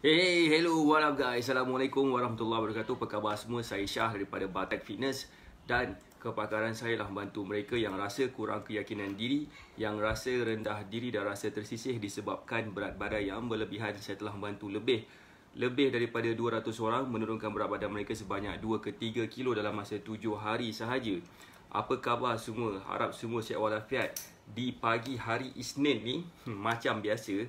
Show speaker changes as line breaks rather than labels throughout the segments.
Hey, hello, what up guys? Assalamualaikum warahmatullahi wabarakatuh. Apa khabar semua? Saya Syah daripada Batek Fitness dan kepakaran saya lah membantu mereka yang rasa kurang keyakinan diri, yang rasa rendah diri dan rasa tersisih disebabkan berat badan yang berlebihan. Saya telah membantu lebih lebih daripada 200 orang menurunkan berat badan mereka sebanyak 2 ke 3 kilo dalam masa 7 hari sahaja. Apa khabar semua? Harap semua sihat walafiat. Di pagi hari Isnin ni, macam biasa,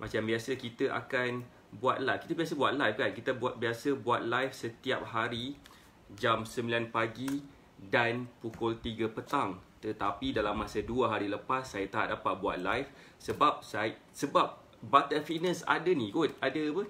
macam biasa kita akan buat live. Kita biasa buat live kan. Kita buat biasa buat live setiap hari jam 9 pagi dan pukul 3 petang. Tetapi dalam masa 2 hari lepas saya tak dapat buat live sebab saya sebab Butter Fitness ada ni kot. Ada apa?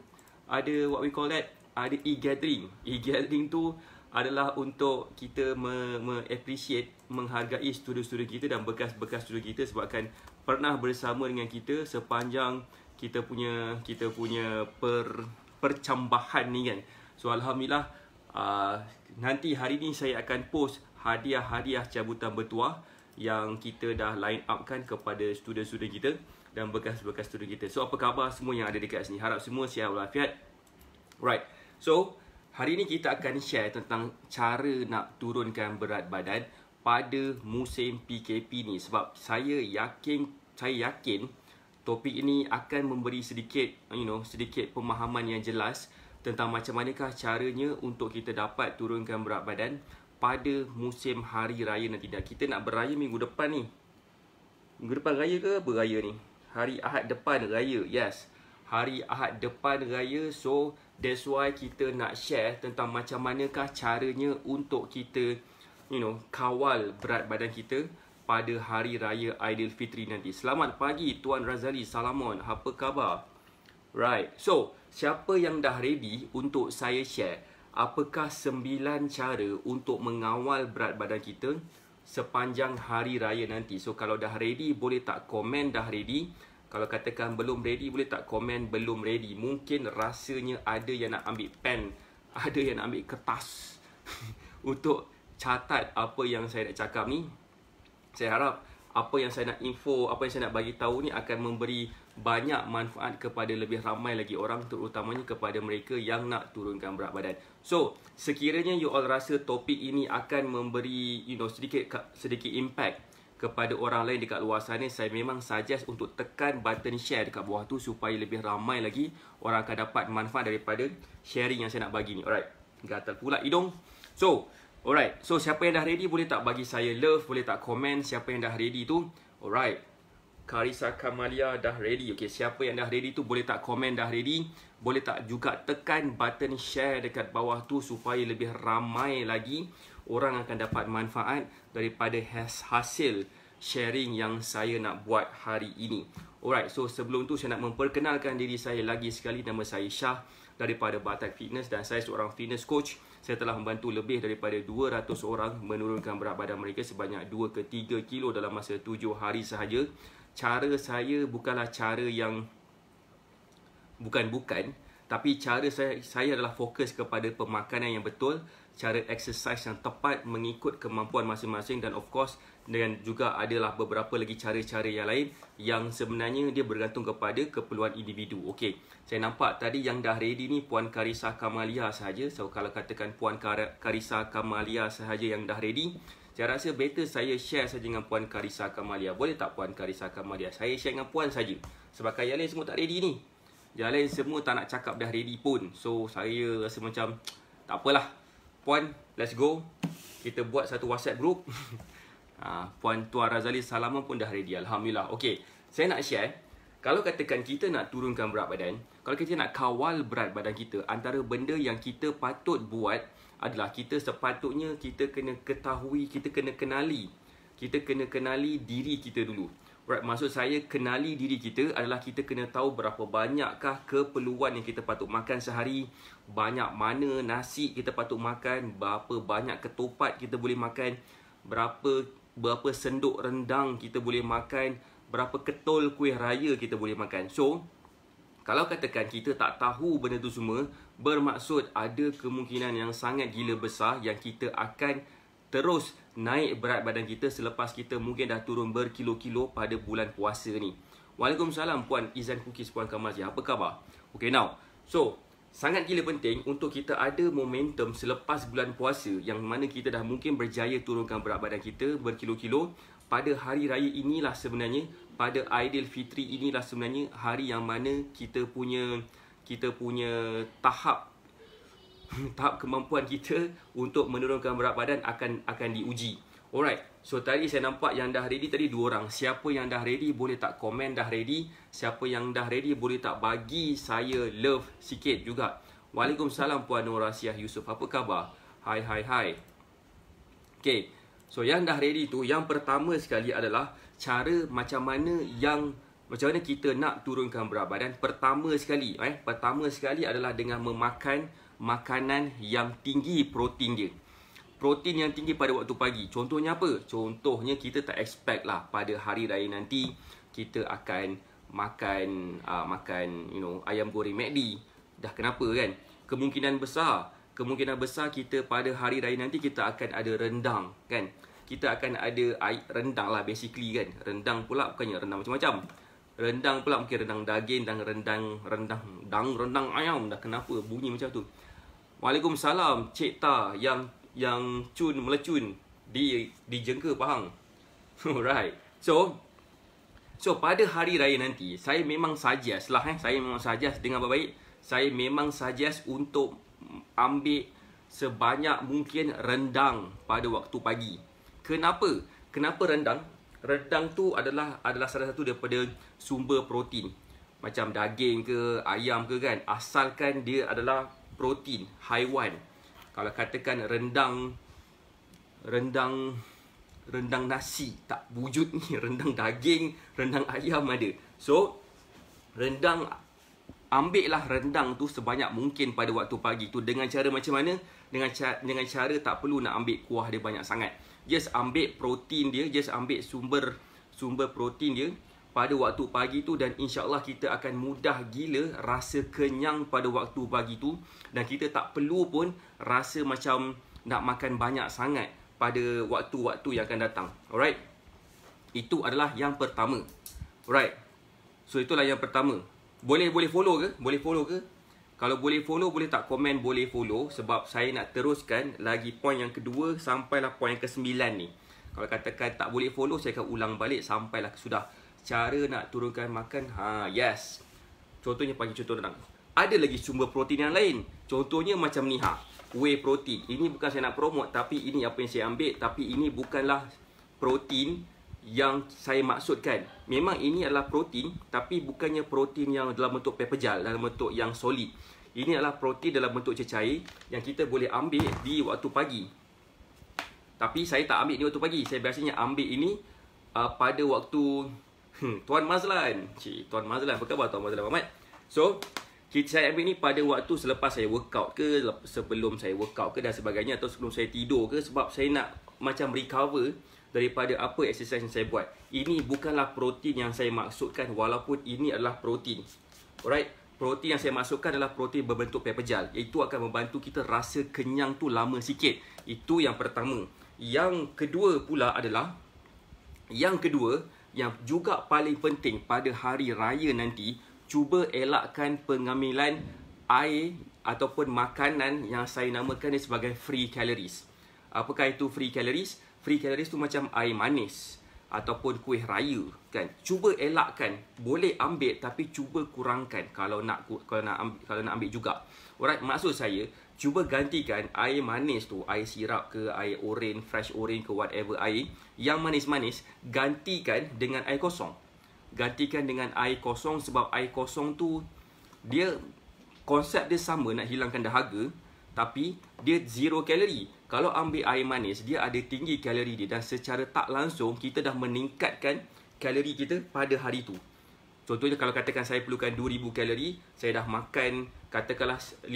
Ada what we call that? Ada e-gathering. E-gathering tu adalah untuk kita me- me- appreciate menghargai studio-studio kita dan bekas-bekas studio kita sebabkan pernah bersama dengan kita sepanjang kita punya kita punya per percambahan ni kan. So alhamdulillah uh, nanti hari ni saya akan post hadiah-hadiah cabutan bertuah yang kita dah line up kan kepada student-student kita dan bekas-bekas student kita. So apa khabar semua yang ada dekat sini? Harap semua sihat walafiat. Right. So hari ni kita akan share tentang cara nak turunkan berat badan pada musim PKP ni sebab saya yakin saya yakin topik ini akan memberi sedikit you know sedikit pemahaman yang jelas tentang macam manakah caranya untuk kita dapat turunkan berat badan pada musim hari raya nanti dah kita nak beraya minggu depan ni minggu depan raya ke beraya ni hari Ahad depan raya yes hari Ahad depan raya so that's why kita nak share tentang macam manakah caranya untuk kita you know kawal berat badan kita pada hari raya Aidilfitri nanti. Selamat pagi Tuan Razali Salamon. Apa khabar? Right. So, siapa yang dah ready untuk saya share apakah sembilan cara untuk mengawal berat badan kita sepanjang hari raya nanti. So, kalau dah ready boleh tak komen dah ready? Kalau katakan belum ready boleh tak komen belum ready? Mungkin rasanya ada yang nak ambil pen, ada yang nak ambil kertas untuk catat apa yang saya nak cakap ni saya harap apa yang saya nak info, apa yang saya nak bagi tahu ni akan memberi banyak manfaat kepada lebih ramai lagi orang terutamanya kepada mereka yang nak turunkan berat badan. So, sekiranya you all rasa topik ini akan memberi you know sedikit sedikit impact kepada orang lain dekat luar sana, saya memang suggest untuk tekan button share dekat bawah tu supaya lebih ramai lagi orang akan dapat manfaat daripada sharing yang saya nak bagi ni. Alright. Gatal pula hidung. So, Alright, so siapa yang dah ready boleh tak bagi saya love, boleh tak komen siapa yang dah ready tu. Alright, Karissa Kamalia dah ready. Okay, siapa yang dah ready tu boleh tak komen dah ready. Boleh tak juga tekan button share dekat bawah tu supaya lebih ramai lagi orang akan dapat manfaat daripada hasil sharing yang saya nak buat hari ini. Alright, so sebelum tu saya nak memperkenalkan diri saya lagi sekali. Nama saya Syah daripada Batak Fitness dan saya seorang fitness coach saya telah membantu lebih daripada 200 orang menurunkan berat badan mereka sebanyak 2 ke 3 kilo dalam masa 7 hari sahaja. Cara saya bukanlah cara yang bukan-bukan tapi cara saya saya adalah fokus kepada pemakanan yang betul cara exercise yang tepat mengikut kemampuan masing-masing dan of course dengan juga adalah beberapa lagi cara-cara yang lain yang sebenarnya dia bergantung kepada keperluan individu. Okey, saya nampak tadi yang dah ready ni Puan Karisa Kamalia sahaja. So kalau katakan Puan Kar Karisa Kamalia sahaja yang dah ready, saya rasa better saya share saja dengan Puan Karisa Kamalia. Boleh tak Puan Karisa Kamalia? Saya share dengan Puan saja. Sebab yang lain semua tak ready ni. Yang lain semua tak nak cakap dah ready pun. So saya rasa macam tak apalah. Puan, let's go. Kita buat satu WhatsApp group. Ha, Puan Tuan Razali Salaman pun dah ready. Alhamdulillah. Okay, saya nak share. Kalau katakan kita nak turunkan berat badan, kalau kita nak kawal berat badan kita, antara benda yang kita patut buat adalah kita sepatutnya kita kena ketahui, kita kena kenali. Kita kena kenali diri kita dulu. Right, maksud saya kenali diri kita adalah kita kena tahu berapa banyakkah keperluan yang kita patut makan sehari, banyak mana nasi kita patut makan, berapa banyak ketupat kita boleh makan, berapa berapa senduk rendang kita boleh makan, berapa ketul kuih raya kita boleh makan. So, kalau katakan kita tak tahu benda tu semua, bermaksud ada kemungkinan yang sangat gila besar yang kita akan terus naik berat badan kita selepas kita mungkin dah turun berkilo-kilo pada bulan puasa ni. Waalaikumsalam Puan Izan Kukis, Puan Kamazia. Apa khabar? Okay now, so sangat gila penting untuk kita ada momentum selepas bulan puasa yang mana kita dah mungkin berjaya turunkan berat badan kita berkilo-kilo pada hari raya inilah sebenarnya pada Aidilfitri inilah sebenarnya hari yang mana kita punya kita punya tahap tahap kemampuan kita untuk menurunkan berat badan akan akan diuji. Alright. So tadi saya nampak yang dah ready tadi dua orang. Siapa yang dah ready boleh tak komen dah ready? Siapa yang dah ready boleh tak bagi saya love sikit juga? Waalaikumsalam Puan Nur Asiah Yusuf. Apa khabar? Hai hai hai. Okay. So yang dah ready tu yang pertama sekali adalah cara macam mana yang macam mana kita nak turunkan berat badan pertama sekali eh pertama sekali adalah dengan memakan makanan yang tinggi protein dia protein yang tinggi pada waktu pagi. Contohnya apa? Contohnya kita tak expect lah pada hari raya nanti kita akan makan uh, makan you know ayam goreng McD. Dah kenapa kan? Kemungkinan besar, kemungkinan besar kita pada hari raya nanti kita akan ada rendang kan? Kita akan ada air rendang lah basically kan. Rendang pula bukannya rendang macam-macam. Rendang pula mungkin rendang daging dan rendang rendang dang rendang ayam dah kenapa bunyi macam tu. Waalaikumsalam Cik Ta yang yang cun melecun di di jengka Pahang. Alright. So So pada hari raya nanti saya memang suggest lah eh saya memang suggest dengan baik-baik saya memang suggest untuk ambil sebanyak mungkin rendang pada waktu pagi. Kenapa? Kenapa rendang? Rendang tu adalah adalah salah satu daripada sumber protein. Macam daging ke ayam ke kan. Asalkan dia adalah protein haiwan. Kalau katakan rendang rendang rendang nasi tak wujud ni, rendang daging, rendang ayam ada. So rendang ambil lah rendang tu sebanyak mungkin pada waktu pagi tu dengan cara macam mana? Dengan cara, dengan cara tak perlu nak ambil kuah dia banyak sangat. Just ambil protein dia, just ambil sumber sumber protein dia pada waktu pagi tu dan insyaAllah kita akan mudah gila rasa kenyang pada waktu pagi tu dan kita tak perlu pun rasa macam nak makan banyak sangat pada waktu-waktu yang akan datang. Alright? Itu adalah yang pertama. Alright? So itulah yang pertama. Boleh boleh follow ke? Boleh follow ke? Kalau boleh follow, boleh tak komen boleh follow sebab saya nak teruskan lagi poin yang kedua sampailah poin yang kesembilan ni. Kalau katakan tak boleh follow, saya akan ulang balik sampailah sudah cara nak turunkan makan ha yes contohnya bagi contoh orang ada lagi sumber protein yang lain contohnya macam ni ha whey protein ini bukan saya nak promote tapi ini apa yang saya ambil tapi ini bukanlah protein yang saya maksudkan memang ini adalah protein tapi bukannya protein yang dalam bentuk paper gel dalam bentuk yang solid ini adalah protein dalam bentuk cecair yang kita boleh ambil di waktu pagi tapi saya tak ambil di waktu pagi saya biasanya ambil ini uh, pada waktu Hmm, Tuan Mazlan. Cik, Tuan Mazlan. Apa khabar Tuan Mazlan Muhammad? So, kita saya ambil ni pada waktu selepas saya workout ke, sebelum saya workout ke dan sebagainya atau sebelum saya tidur ke sebab saya nak macam recover daripada apa exercise yang saya buat. Ini bukanlah protein yang saya maksudkan walaupun ini adalah protein. Alright? Protein yang saya masukkan adalah protein berbentuk paper gel. Itu akan membantu kita rasa kenyang tu lama sikit. Itu yang pertama. Yang kedua pula adalah yang kedua yang juga paling penting pada hari raya nanti cuba elakkan pengambilan air ataupun makanan yang saya namakan sebagai free calories. Apakah itu free calories? Free calories tu macam air manis ataupun kuih raya kan. Cuba elakkan. Boleh ambil tapi cuba kurangkan kalau nak kalau nak ambil, kalau nak ambil juga. Alright, maksud saya cuba gantikan air manis tu air sirap ke air orange fresh orange ke whatever air yang manis-manis gantikan dengan air kosong gantikan dengan air kosong sebab air kosong tu dia konsep dia sama nak hilangkan dahaga tapi dia zero kalori kalau ambil air manis dia ada tinggi kalori dia dan secara tak langsung kita dah meningkatkan kalori kita pada hari tu contohnya kalau katakan saya perlukan 2000 kalori saya dah makan katakanlah 500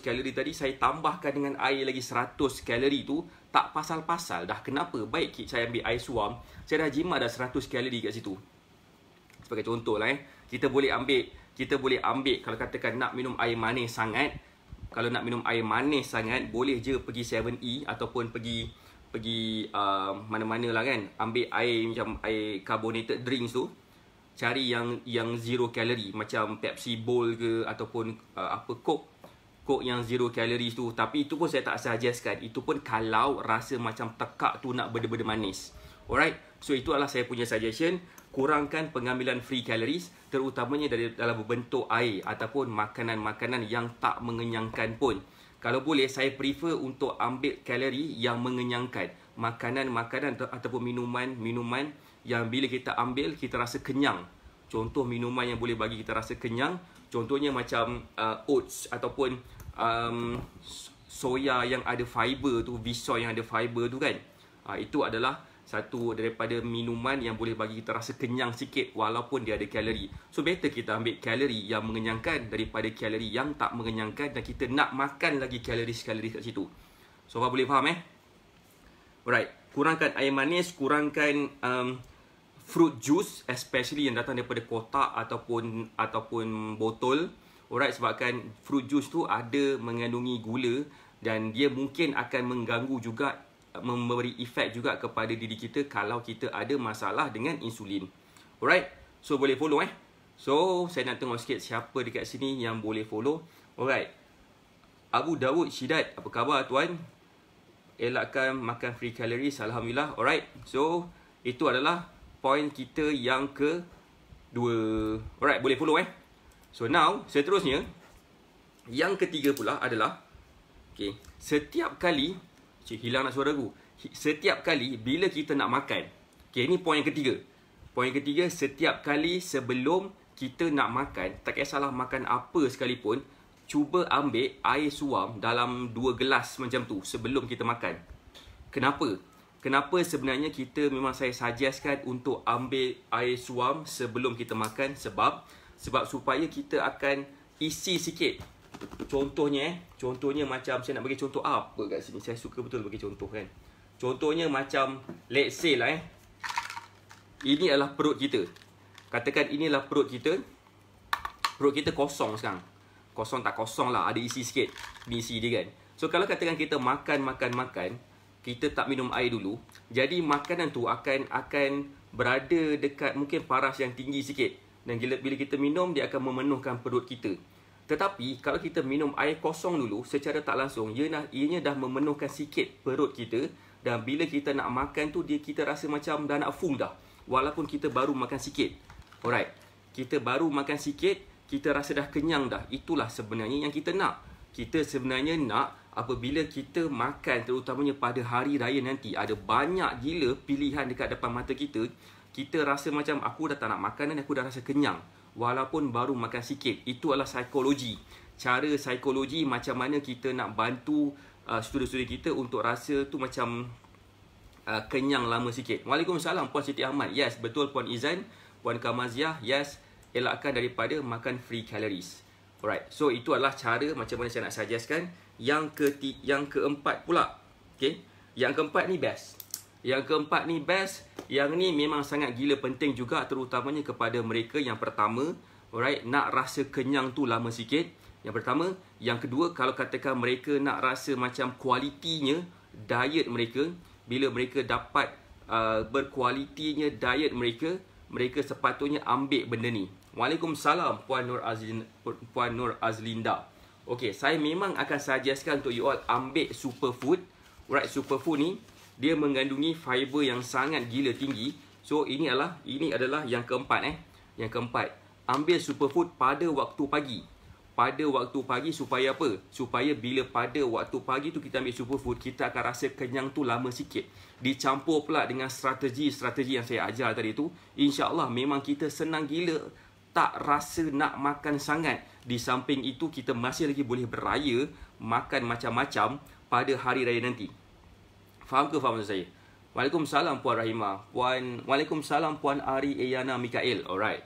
kalori tadi saya tambahkan dengan air lagi 100 kalori tu tak pasal-pasal dah kenapa baik saya ambil air suam saya dah jimat dah 100 kalori kat situ sebagai contoh lah eh kita boleh ambil kita boleh ambil kalau katakan nak minum air manis sangat kalau nak minum air manis sangat boleh je pergi 7E ataupun pergi pergi uh, mana-mana lah kan ambil air macam air carbonated drinks tu cari yang yang zero calorie macam Pepsi Bowl ke ataupun uh, apa Coke Coke yang zero calories tu tapi itu pun saya tak suggestkan itu pun kalau rasa macam tekak tu nak benda-benda manis alright so itu adalah saya punya suggestion kurangkan pengambilan free calories terutamanya dari dalam bentuk air ataupun makanan-makanan yang tak mengenyangkan pun kalau boleh saya prefer untuk ambil kalori yang mengenyangkan makanan-makanan ataupun minuman-minuman minuman minuman yang bila kita ambil kita rasa kenyang. Contoh minuman yang boleh bagi kita rasa kenyang, contohnya macam uh, oats ataupun um, soya yang ada fiber tu, visoy yang ada fiber tu kan. Uh, itu adalah satu daripada minuman yang boleh bagi kita rasa kenyang sikit walaupun dia ada kalori. So better kita ambil kalori yang mengenyangkan daripada kalori yang tak mengenyangkan dan kita nak makan lagi kalori-kalori kat situ. So apa boleh faham eh? Alright, kurangkan air manis, kurangkan um, fruit juice especially yang datang daripada kotak ataupun ataupun botol alright sebabkan fruit juice tu ada mengandungi gula dan dia mungkin akan mengganggu juga memberi efek juga kepada diri kita kalau kita ada masalah dengan insulin alright so boleh follow eh so saya nak tengok sikit siapa dekat sini yang boleh follow alright Abu Dawud Shidat apa khabar tuan elakkan makan free calories alhamdulillah alright so itu adalah point kita yang ke dua, Alright, boleh follow eh So now, seterusnya Yang ketiga pula adalah okay, Setiap kali Cik, hilang nak suara aku Setiap kali bila kita nak makan Okay, ni point yang ketiga Point yang ketiga, setiap kali sebelum kita nak makan Tak kisahlah makan apa sekalipun Cuba ambil air suam dalam dua gelas macam tu Sebelum kita makan Kenapa? Kenapa sebenarnya kita memang saya suggestkan untuk ambil air suam sebelum kita makan sebab sebab supaya kita akan isi sikit. Contohnya eh, contohnya macam saya nak bagi contoh apa kat sini. Saya suka betul bagi contoh kan. Contohnya macam let's say lah eh. Ini adalah perut kita. Katakan inilah perut kita. Perut kita kosong sekarang. Kosong tak kosong lah. Ada isi sikit. Ini isi dia kan. So kalau katakan kita makan, makan, makan kita tak minum air dulu jadi makanan tu akan akan berada dekat mungkin paras yang tinggi sikit dan bila, bila kita minum dia akan memenuhkan perut kita tetapi kalau kita minum air kosong dulu secara tak langsung ia nak ianya dah memenuhkan sikit perut kita dan bila kita nak makan tu dia kita rasa macam dah nak full dah walaupun kita baru makan sikit alright kita baru makan sikit kita rasa dah kenyang dah itulah sebenarnya yang kita nak kita sebenarnya nak apabila kita makan terutamanya pada hari raya nanti ada banyak gila pilihan dekat depan mata kita kita rasa macam aku dah tak nak makan dan aku dah rasa kenyang walaupun baru makan sikit itu adalah psikologi cara psikologi macam mana kita nak bantu uh, student kita untuk rasa tu macam uh, kenyang lama sikit Waalaikumsalam Puan Siti Ahmad yes betul Puan Izan Puan Kamaziah yes elakkan daripada makan free calories Alright, so itu adalah cara macam mana saya nak suggestkan Yang keti yang keempat pula Okay, yang keempat ni best Yang keempat ni best Yang ni memang sangat gila penting juga Terutamanya kepada mereka yang pertama Alright, nak rasa kenyang tu lama sikit Yang pertama Yang kedua, kalau katakan mereka nak rasa macam kualitinya Diet mereka Bila mereka dapat uh, berkualitinya diet mereka Mereka sepatutnya ambil benda ni Waalaikumsalam Puan Nur Azlin Puan Nur Azlinda. Okey, saya memang akan suggestkan untuk you all ambil superfood. Right superfood ni dia mengandungi fiber yang sangat gila tinggi. So ini adalah ini adalah yang keempat eh. Yang keempat, ambil superfood pada waktu pagi. Pada waktu pagi supaya apa? Supaya bila pada waktu pagi tu kita ambil superfood, kita akan rasa kenyang tu lama sikit. Dicampur pula dengan strategi-strategi yang saya ajar tadi tu, insya-Allah memang kita senang gila tak rasa nak makan sangat. Di samping itu kita masih lagi boleh beraya makan macam-macam pada hari raya nanti. Faham ke faham saya? Waalaikumsalam Puan Rahimah. Puan Waalaikumsalam Puan Ari Ayana Mikael. Alright.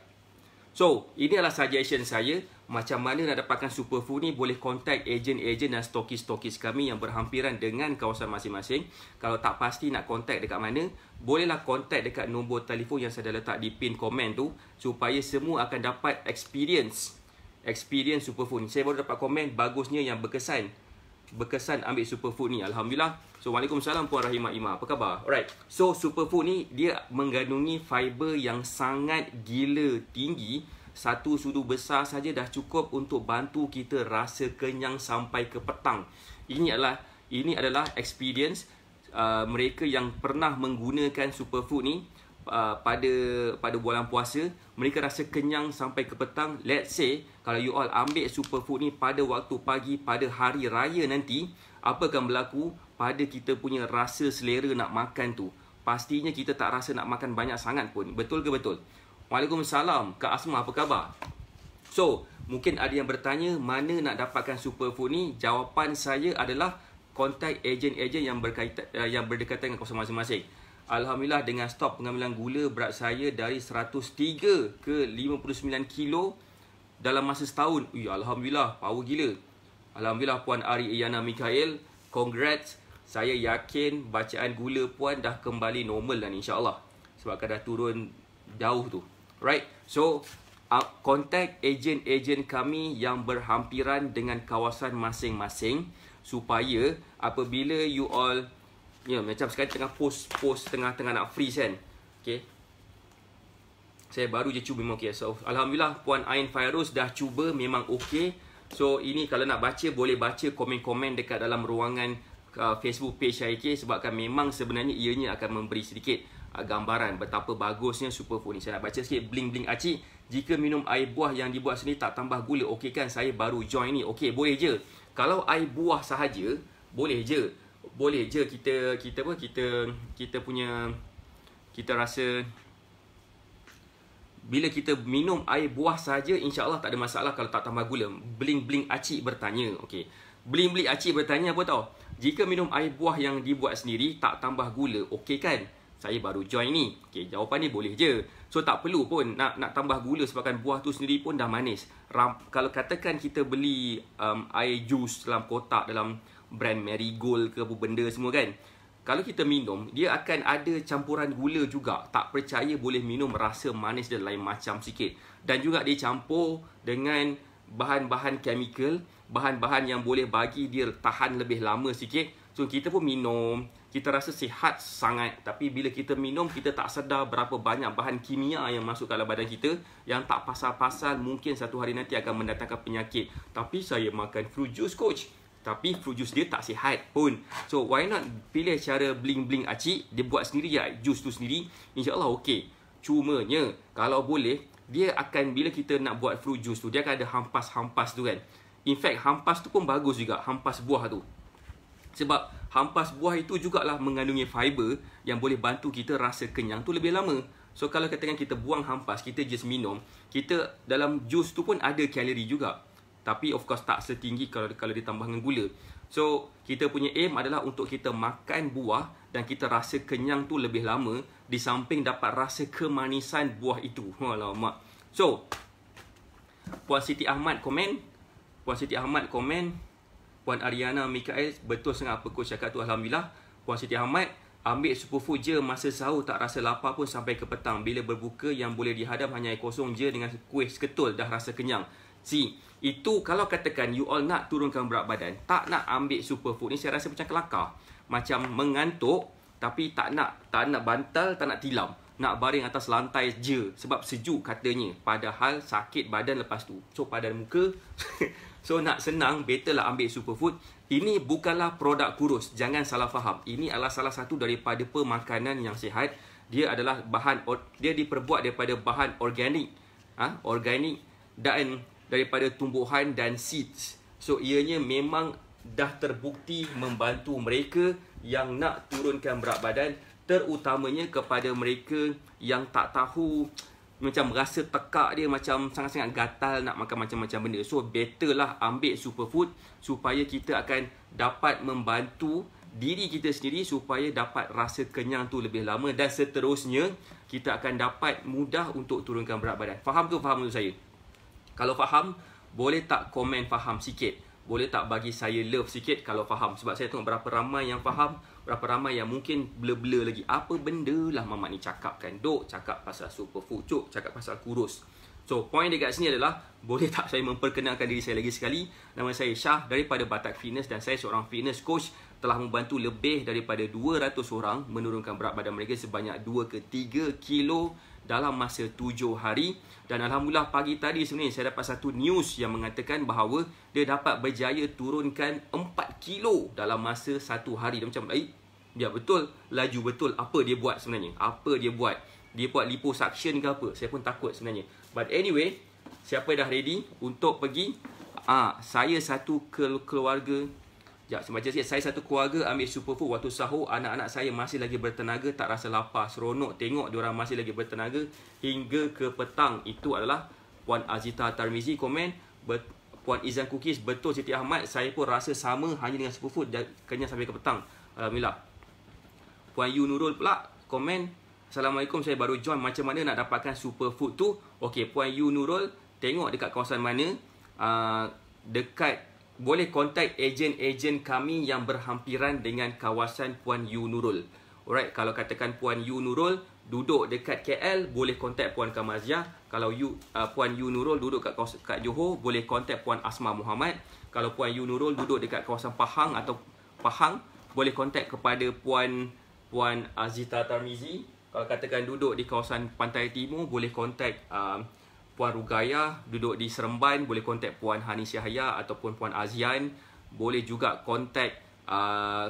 So, ini adalah suggestion saya macam mana nak dapatkan Superfood ni boleh contact ejen-ejen dan stokis-stokis kami yang berhampiran dengan kawasan masing-masing. Kalau tak pasti nak contact dekat mana, bolehlah contact dekat nombor telefon yang saya dah letak di pin komen tu supaya semua akan dapat experience experience Superfood Saya baru dapat komen bagusnya yang berkesan berkesan ambil superfood ni Alhamdulillah So, Waalaikumsalam Puan Rahimah Ima Apa khabar? Alright So, superfood ni Dia mengandungi fiber yang sangat gila tinggi satu sudu besar saja dah cukup untuk bantu kita rasa kenyang sampai ke petang. Ini adalah ini adalah experience uh, mereka yang pernah menggunakan superfood ni uh, pada pada bulan puasa, mereka rasa kenyang sampai ke petang. Let's say kalau you all ambil superfood ni pada waktu pagi pada hari raya nanti, apa akan berlaku pada kita punya rasa selera nak makan tu? Pastinya kita tak rasa nak makan banyak sangat pun. Betul ke betul? Waalaikumsalam, Kak Asma apa khabar? So, mungkin ada yang bertanya mana nak dapatkan superfood ni? Jawapan saya adalah kontak ejen-ejen yang eh, yang berdekatan dengan kawasan masing-masing. Alhamdulillah dengan stop pengambilan gula berat saya dari 103 ke 59 kilo dalam masa setahun. Ui, Alhamdulillah, power gila. Alhamdulillah Puan Ari Iyana Mikhail, congrats. Saya yakin bacaan gula Puan dah kembali normal dan insyaAllah. Sebab kan dah turun jauh tu. Right? So, uh, contact agent-agent kami yang berhampiran dengan kawasan masing-masing supaya apabila you all ya you macam sekarang tengah post post tengah-tengah nak freeze kan. Okay. Saya baru je cuba memang okay. So, Alhamdulillah Puan Ain Fairuz dah cuba memang okay. So ini kalau nak baca boleh baca komen-komen dekat dalam ruangan uh, Facebook page saya sebab kan memang sebenarnya ianya akan memberi sedikit Ah, gambaran betapa bagusnya superfood ni. Saya nak baca sikit bling bling aci. Jika minum air buah yang dibuat sendiri tak tambah gula, okey kan saya baru join ni. Okey, boleh je. Kalau air buah sahaja, boleh je. Boleh je kita kita apa kita kita punya kita rasa bila kita minum air buah saja insyaallah tak ada masalah kalau tak tambah gula. Bling bling aci bertanya. Okey. Bling bling aci bertanya apa tahu? Jika minum air buah yang dibuat sendiri tak tambah gula, okey kan? saya baru join ni. Okey, jawapan ni boleh je. So tak perlu pun nak nak tambah gula sebabkan buah tu sendiri pun dah manis. Ram, kalau katakan kita beli um, air jus dalam kotak dalam brand Marigold ke apa benda semua kan. Kalau kita minum, dia akan ada campuran gula juga. Tak percaya boleh minum rasa manis dan lain macam sikit. Dan juga dia campur dengan bahan-bahan kimia, bahan-bahan yang boleh bagi dia tahan lebih lama sikit. So kita pun minum, kita rasa sihat sangat tapi bila kita minum kita tak sedar berapa banyak bahan kimia yang masuk ke dalam badan kita yang tak pasal-pasal mungkin satu hari nanti akan mendatangkan penyakit tapi saya makan fruit juice coach tapi fruit juice dia tak sihat pun so why not pilih cara bling-bling acik dia buat sendiri ya jus tu sendiri insyaallah okey nya kalau boleh dia akan bila kita nak buat fruit juice tu dia akan ada hampas-hampas tu kan in fact hampas tu pun bagus juga hampas buah tu sebab hampas buah itu jugalah mengandungi fiber yang boleh bantu kita rasa kenyang tu lebih lama. So kalau katakan kita buang hampas, kita just minum, kita dalam jus tu pun ada kalori juga. Tapi of course tak setinggi kalau kalau ditambah dengan gula. So kita punya aim adalah untuk kita makan buah dan kita rasa kenyang tu lebih lama di samping dapat rasa kemanisan buah itu. Alamak. So Puan Siti Ahmad komen Puan Siti Ahmad komen Puan Ariana Mikael betul sangat apa coach cakap tu Alhamdulillah Puan Siti Ahmad ambil sepupu je masa sahur tak rasa lapar pun sampai ke petang bila berbuka yang boleh dihadam hanya air kosong je dengan kuih seketul dah rasa kenyang Si itu kalau katakan you all nak turunkan berat badan tak nak ambil superfood ni saya rasa macam kelakar macam mengantuk tapi tak nak tak nak bantal tak nak tilam nak baring atas lantai je sebab sejuk katanya padahal sakit badan lepas tu so padan muka So nak senang, lah ambil superfood. Ini bukanlah produk kurus. Jangan salah faham. Ini adalah salah satu daripada pemakanan yang sihat. Dia adalah bahan, dia diperbuat daripada bahan organik. Ah, ha? organik dan daripada tumbuhan dan seeds. So ianya memang dah terbukti membantu mereka yang nak turunkan berat badan terutamanya kepada mereka yang tak tahu macam rasa tekak dia macam sangat-sangat gatal nak makan macam-macam benda. So better lah ambil superfood supaya kita akan dapat membantu diri kita sendiri supaya dapat rasa kenyang tu lebih lama dan seterusnya kita akan dapat mudah untuk turunkan berat badan. Faham ke faham tu saya? Kalau faham, boleh tak komen faham sikit? Boleh tak bagi saya love sikit kalau faham? Sebab saya tengok berapa ramai yang faham, berapa ramai yang mungkin blur-blur lagi apa benda lah mamak ni cakap kan dok cakap pasal superfood cuk cakap pasal kurus so point dekat sini adalah boleh tak saya memperkenalkan diri saya lagi sekali nama saya Shah daripada Batak Fitness dan saya seorang fitness coach telah membantu lebih daripada 200 orang menurunkan berat badan mereka sebanyak 2 ke 3 kilo dalam masa 7 hari dan alhamdulillah pagi tadi sebenarnya saya dapat satu news yang mengatakan bahawa dia dapat berjaya turunkan 4 kilo dalam masa 1 hari dia macam eh Ya betul Laju betul Apa dia buat sebenarnya Apa dia buat Dia buat liposuction ke apa Saya pun takut sebenarnya But anyway Siapa dah ready Untuk pergi Ah, ha, Saya satu keluarga Sekejap, semacam sikit. Saya satu keluarga ambil superfood waktu sahur. Anak-anak saya masih lagi bertenaga. Tak rasa lapar. Seronok tengok diorang masih lagi bertenaga. Hingga ke petang. Itu adalah Puan Azita Tarmizi komen. Bet Puan Izan Kukis, betul Siti Ahmad. Saya pun rasa sama hanya dengan superfood. Kenyang sampai ke petang. Alhamdulillah. Puan Yu Nurul pula komen Assalamualaikum saya baru join macam mana nak dapatkan superfood tu Okey Puan Yu Nurul tengok dekat kawasan mana uh, Dekat boleh contact ejen-ejen kami yang berhampiran dengan kawasan Puan Yu Nurul Alright, kalau katakan Puan Yu Nurul duduk dekat KL, boleh contact Puan Kamazia. Kalau you, uh, ah, Puan Yu Nurul duduk dekat kawasan, kat Johor, boleh contact Puan Asma Muhammad. Kalau Puan Yu Nurul duduk dekat kawasan Pahang atau Pahang, boleh contact kepada Puan Puan Azita Tarmizi kalau katakan duduk di kawasan pantai timur boleh kontak um, Puan Rugaya duduk di Seremban boleh kontak Puan Hani Syahya ataupun Puan Azian boleh juga kontak uh,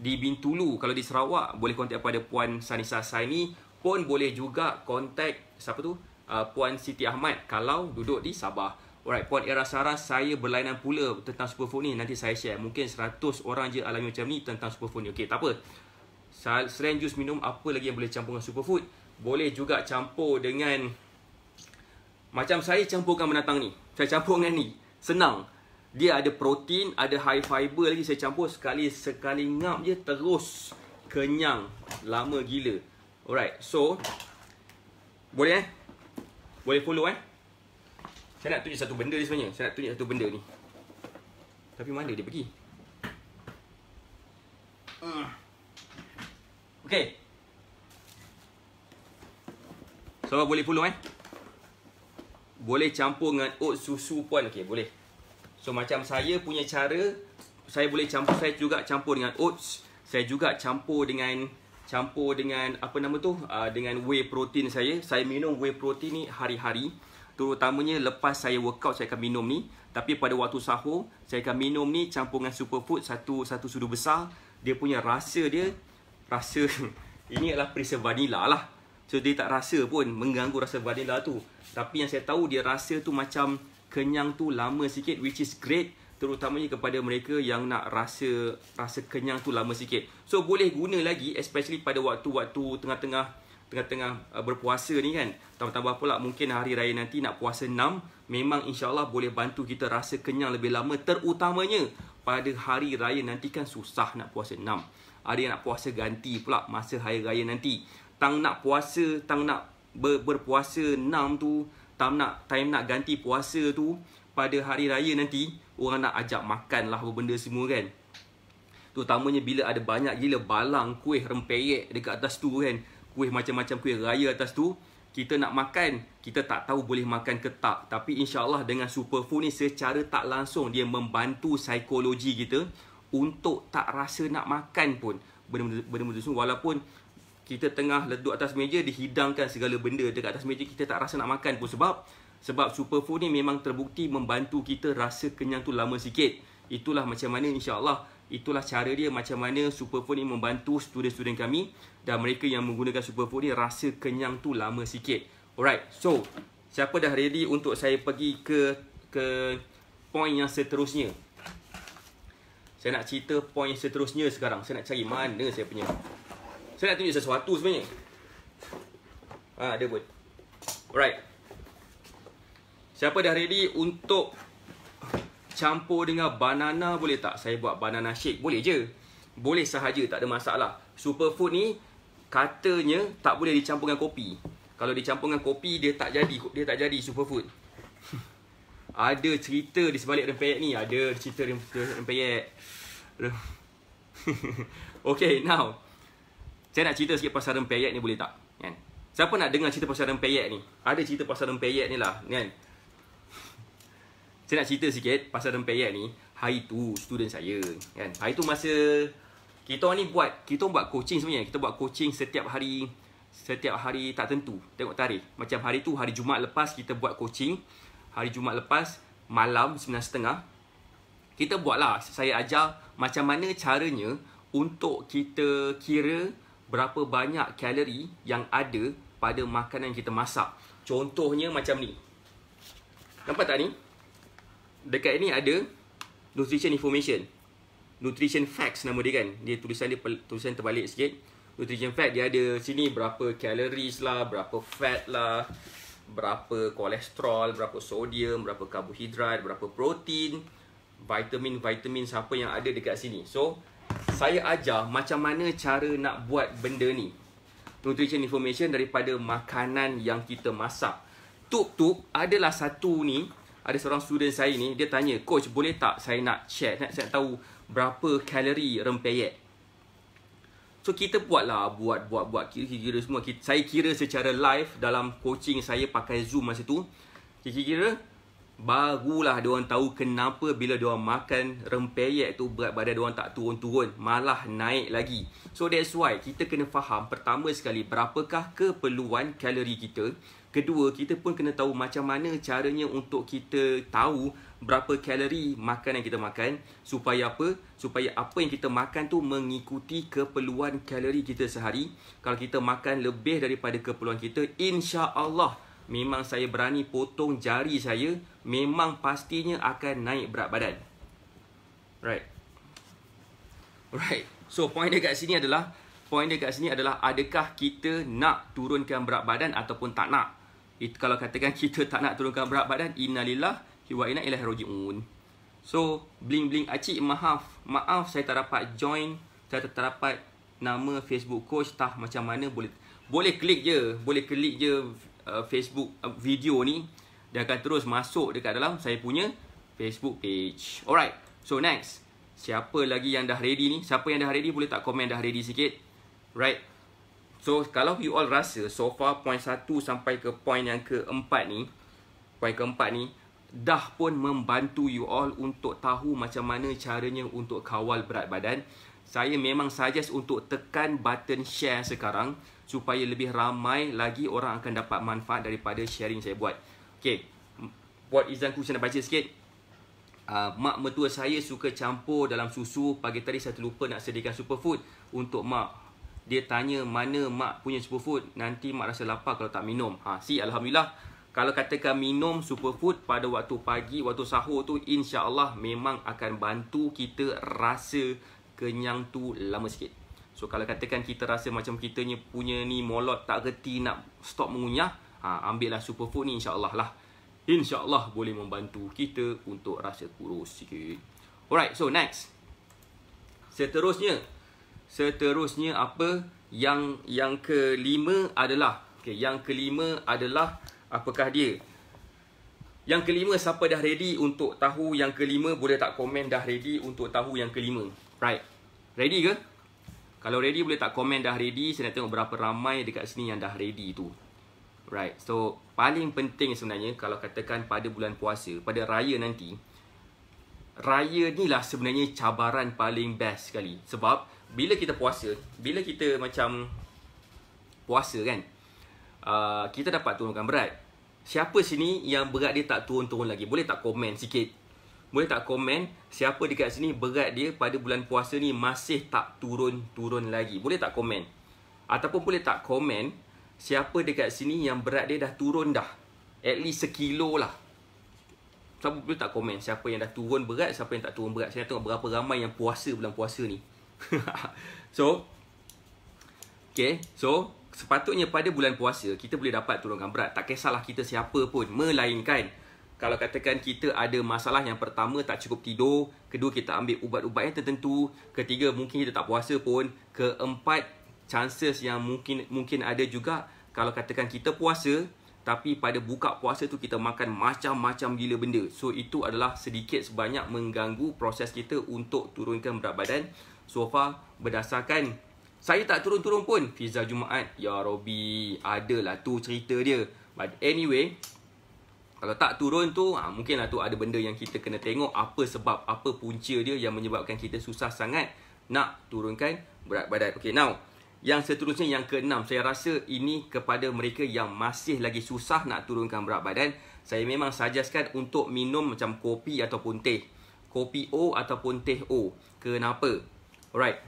di Bintulu kalau di Sarawak boleh kontak pada Puan Sanisa Saini pun boleh juga kontak siapa tu uh, Puan Siti Ahmad kalau duduk di Sabah Alright, Puan Era Sarah, saya berlainan pula tentang Superphone ni. Nanti saya share. Mungkin 100 orang je alami macam ni tentang Superphone ni. Okay, tak apa. Selain jus minum, apa lagi yang boleh campur dengan superfood? Boleh juga campur dengan Macam saya campurkan menatang ni Saya campur dengan ni Senang Dia ada protein, ada high fiber lagi Saya campur sekali, sekali ngap je Terus kenyang Lama gila Alright, so Boleh eh? Boleh follow eh? Saya nak tunjuk satu benda ni sebenarnya Saya nak tunjuk satu benda ni Tapi mana dia pergi? Uh. Okay. So, boleh follow eh. Boleh campur dengan oat susu pun. Okay, boleh. So, macam saya punya cara, saya boleh campur, saya juga campur dengan oats. Saya juga campur dengan, campur dengan apa nama tu? Ah, dengan whey protein saya. Saya minum whey protein ni hari-hari. Terutamanya lepas saya workout saya akan minum ni Tapi pada waktu sahur Saya akan minum ni campur dengan superfood Satu satu sudu besar Dia punya rasa dia rasa ini adalah perisa vanila lah. So dia tak rasa pun mengganggu rasa vanila tu. Tapi yang saya tahu dia rasa tu macam kenyang tu lama sikit which is great terutamanya kepada mereka yang nak rasa rasa kenyang tu lama sikit. So boleh guna lagi especially pada waktu-waktu tengah-tengah tengah-tengah uh, berpuasa ni kan. Tambah-tambah pula mungkin hari raya nanti nak puasa 6, memang insya-Allah boleh bantu kita rasa kenyang lebih lama terutamanya pada hari raya nanti kan susah nak puasa ada yang nak puasa ganti pula masa hari raya nanti tang nak puasa tang nak ber, berpuasa enam tu tang nak time nak ganti puasa tu pada hari raya nanti orang nak ajak makan lah apa benda semua kan terutamanya bila ada banyak gila balang kuih rempeyek dekat atas tu kan kuih macam-macam kuih raya atas tu kita nak makan kita tak tahu boleh makan ke tak tapi insyaallah dengan superfood ni secara tak langsung dia membantu psikologi kita untuk tak rasa nak makan pun benda-benda semua walaupun kita tengah leduk atas meja dihidangkan segala benda dekat atas meja kita tak rasa nak makan pun sebab sebab superfood ni memang terbukti membantu kita rasa kenyang tu lama sikit itulah macam mana insyaallah itulah cara dia macam mana superfood ni membantu student-student kami dan mereka yang menggunakan superfood ni rasa kenyang tu lama sikit alright so siapa dah ready untuk saya pergi ke ke point yang seterusnya saya nak cerita point yang seterusnya sekarang. Saya nak cari mana saya punya. Saya nak tunjuk sesuatu sebenarnya. Ha, ada pun. Alright. Siapa dah ready untuk campur dengan banana boleh tak? Saya buat banana shake. Boleh je. Boleh sahaja. Tak ada masalah. Superfood ni katanya tak boleh dicampur dengan kopi. Kalau dicampur dengan kopi, dia tak jadi. Dia tak jadi superfood. Ada cerita di sebalik rempeyek ni Ada cerita rempeyek Okay now Saya nak cerita sikit pasal rempeyek ni boleh tak? Kan? Siapa nak dengar cerita pasal rempeyek ni? Ada cerita pasal rempeyek ni lah kan? Saya nak cerita sikit pasal rempeyek ni Hari tu student saya kan? Hari tu masa kita ni buat kita buat coaching sebenarnya kita buat coaching setiap hari setiap hari tak tentu tengok tarikh macam hari tu hari Jumaat lepas kita buat coaching hari Jumaat lepas malam 9.30 kita buatlah saya ajar macam mana caranya untuk kita kira berapa banyak kalori yang ada pada makanan kita masak contohnya macam ni nampak tak ni dekat ni ada nutrition information nutrition facts nama dia kan dia tulisan dia tulisan terbalik sikit nutrition fact dia ada sini berapa calories lah berapa fat lah berapa kolesterol, berapa sodium, berapa karbohidrat, berapa protein, vitamin-vitamin siapa yang ada dekat sini. So, saya ajar macam mana cara nak buat benda ni. Nutrition information daripada makanan yang kita masak. Tuk tuk adalah satu ni, ada seorang student saya ni, dia tanya, "Coach, boleh tak saya nak check, saya nak tahu berapa kalori rempeyek?" So kita buat lah buat buat buat kira-kira semua. Saya kira secara live dalam coaching saya pakai Zoom masa tu. Kira-kira barulah dia orang tahu kenapa bila dia makan rempeyek tu berat badan dia tak turun-turun, malah naik lagi. So that's why kita kena faham pertama sekali berapakah keperluan kalori kita. Kedua, kita pun kena tahu macam mana caranya untuk kita tahu berapa kalori makanan yang kita makan supaya apa supaya apa yang kita makan tu mengikuti keperluan kalori kita sehari kalau kita makan lebih daripada keperluan kita insya-Allah memang saya berani potong jari saya memang pastinya akan naik berat badan right right so point dia kat sini adalah point dia kat sini adalah adakah kita nak turunkan berat badan ataupun tak nak It, kalau katakan kita tak nak turunkan berat badan innalillahi wa inna ilaihi rajiun. So, bling bling acik maaf, maaf saya tak dapat join, saya tak dapat nama Facebook coach tah macam mana boleh boleh klik je, boleh klik je uh, Facebook uh, video ni dia akan terus masuk dekat dalam saya punya Facebook page. Alright. So next, siapa lagi yang dah ready ni? Siapa yang dah ready boleh tak komen dah ready sikit? Right. So kalau you all rasa so far point 1 sampai ke point yang keempat ni, point keempat ni dah pun membantu you all untuk tahu macam mana caranya untuk kawal berat badan. Saya memang suggest untuk tekan button share sekarang supaya lebih ramai lagi orang akan dapat manfaat daripada sharing saya buat. Okay, buat izan ku saya nak baca sikit. Uh, mak metua saya suka campur dalam susu. Pagi tadi saya terlupa nak sediakan superfood untuk mak. Dia tanya mana mak punya superfood. Nanti mak rasa lapar kalau tak minum. Ha, ah, si, Alhamdulillah kalau katakan minum superfood pada waktu pagi, waktu sahur tu insya-Allah memang akan bantu kita rasa kenyang tu lama sikit. So kalau katakan kita rasa macam kita ni punya ni molot tak reti nak stop mengunyah, ha, ambil superfood ni insya-Allah lah. Insya-Allah boleh membantu kita untuk rasa kurus sikit. Alright, so next. Seterusnya seterusnya apa yang yang kelima adalah okay, yang kelima adalah apakah dia yang kelima siapa dah ready untuk tahu yang kelima boleh tak komen dah ready untuk tahu yang kelima right ready ke kalau ready boleh tak komen dah ready saya nak tengok berapa ramai dekat sini yang dah ready tu right so paling penting sebenarnya kalau katakan pada bulan puasa pada raya nanti raya ni lah sebenarnya cabaran paling best sekali sebab bila kita puasa bila kita macam puasa kan Uh, kita dapat turunkan berat Siapa sini yang berat dia tak turun-turun lagi? Boleh tak komen sikit? Boleh tak komen siapa dekat sini berat dia pada bulan puasa ni masih tak turun-turun lagi? Boleh tak komen? Ataupun boleh tak komen siapa dekat sini yang berat dia dah turun dah? At least sekilo lah. Siapa boleh tak komen siapa yang dah turun berat, siapa yang tak turun berat? Saya tengok berapa ramai yang puasa bulan puasa ni. so, okay. So, sepatutnya pada bulan puasa kita boleh dapat turunkan berat tak kisahlah kita siapa pun melainkan kalau katakan kita ada masalah yang pertama tak cukup tidur, kedua kita ambil ubat-ubat yang tertentu, ketiga mungkin kita tak puasa pun, keempat chances yang mungkin mungkin ada juga kalau katakan kita puasa tapi pada buka puasa tu kita makan macam-macam gila benda. So itu adalah sedikit sebanyak mengganggu proses kita untuk turunkan berat badan. So far berdasarkan saya tak turun-turun pun Fiza Jumaat Ya Robi Adalah tu cerita dia But anyway Kalau tak turun tu ha, Mungkinlah tu ada benda yang kita kena tengok Apa sebab Apa punca dia Yang menyebabkan kita susah sangat Nak turunkan berat badan Okay now Yang seterusnya yang keenam Saya rasa ini kepada mereka yang masih lagi susah Nak turunkan berat badan Saya memang suggestkan untuk minum macam kopi ataupun teh Kopi O ataupun teh O Kenapa? Alright,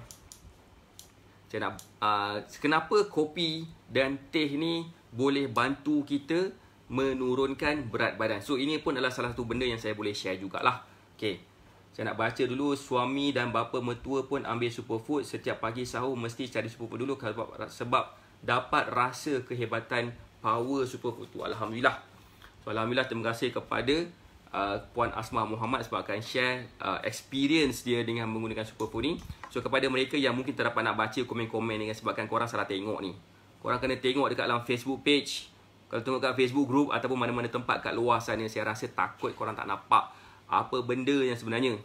macam nak uh, kenapa kopi dan teh ni boleh bantu kita menurunkan berat badan. So ini pun adalah salah satu benda yang saya boleh share jugalah. Okay. Saya nak baca dulu suami dan bapa mertua pun ambil superfood setiap pagi sahur mesti cari superfood dulu sebab, sebab dapat rasa kehebatan power superfood tu. Alhamdulillah. So, Alhamdulillah terima kasih kepada Uh, Puan Asma Muhammad sebab akan share uh, experience dia dengan menggunakan Superpo ni. So kepada mereka yang mungkin terdapat nak baca komen-komen ni sebabkan korang salah tengok ni. Korang kena tengok dekat dalam Facebook page. Kalau tengok kat Facebook group ataupun mana-mana tempat kat luar sana saya rasa takut korang tak nampak apa benda yang sebenarnya.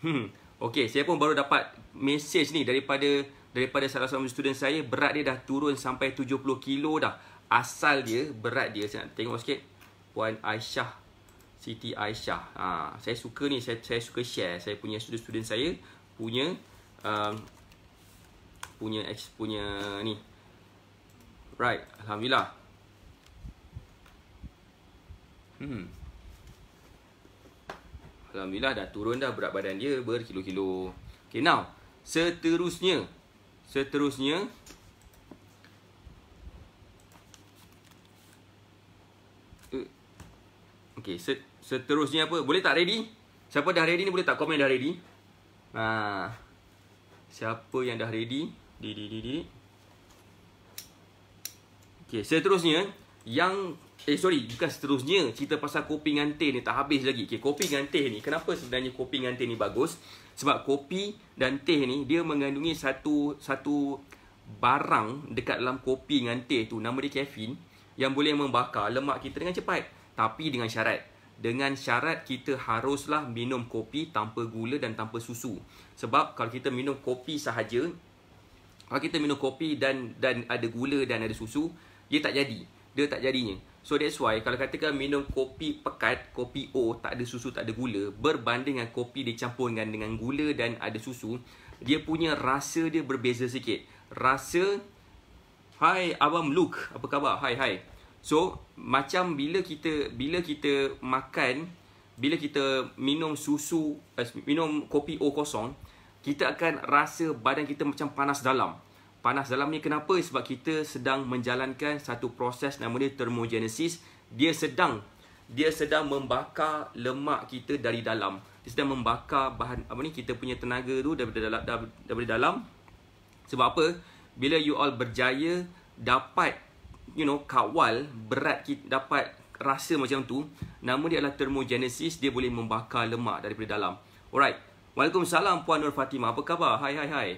Hmm. Okay, saya pun baru dapat message ni daripada daripada salah satu student saya berat dia dah turun sampai 70 kilo dah. Asal dia, berat dia saya nak tengok sikit. Puan Aisyah Siti Aisyah. Ha, saya suka ni, saya, saya suka share. Saya punya student-student saya punya um, punya ex punya ni. Right, alhamdulillah. Hmm. Alhamdulillah dah turun dah berat badan dia berkilo-kilo. Okay, now seterusnya seterusnya eh, Okay, set seterusnya apa Boleh tak ready? Siapa dah ready ni boleh tak komen dah ready? Ha. Siapa yang dah ready? Di di di di. Okey, seterusnya yang eh sorry, bukan seterusnya cerita pasal kopi ngantih ni tak habis lagi. Okey, kopi ngantih ni kenapa sebenarnya kopi ngantih ni bagus? Sebab kopi dan teh ni dia mengandungi satu satu barang dekat dalam kopi dengan teh tu nama dia kafein yang boleh membakar lemak kita dengan cepat tapi dengan syarat dengan syarat kita haruslah minum kopi tanpa gula dan tanpa susu. Sebab kalau kita minum kopi sahaja, kalau kita minum kopi dan dan ada gula dan ada susu, dia tak jadi. Dia tak jadinya. So that's why kalau katakan minum kopi pekat, kopi O, tak ada susu, tak ada gula, berbanding dengan kopi dicampur dengan, dengan gula dan ada susu, dia punya rasa dia berbeza sikit. Rasa Hai Abang Luke, apa khabar? Hai, hai. So macam bila kita bila kita makan, bila kita minum susu, eh, minum kopi O kosong, kita akan rasa badan kita macam panas dalam. Panas dalam ni kenapa? Sebab kita sedang menjalankan satu proses namanya thermogenesis. Dia sedang dia sedang membakar lemak kita dari dalam. Dia sedang membakar bahan apa ni kita punya tenaga tu daripada dalam daripada dalam. Sebab apa? Bila you all berjaya dapat you know kawal berat kita dapat rasa macam tu Namun dia adalah termogenesis dia boleh membakar lemak daripada dalam alright Waalaikumsalam Puan Nur Fatimah apa khabar hai hai hai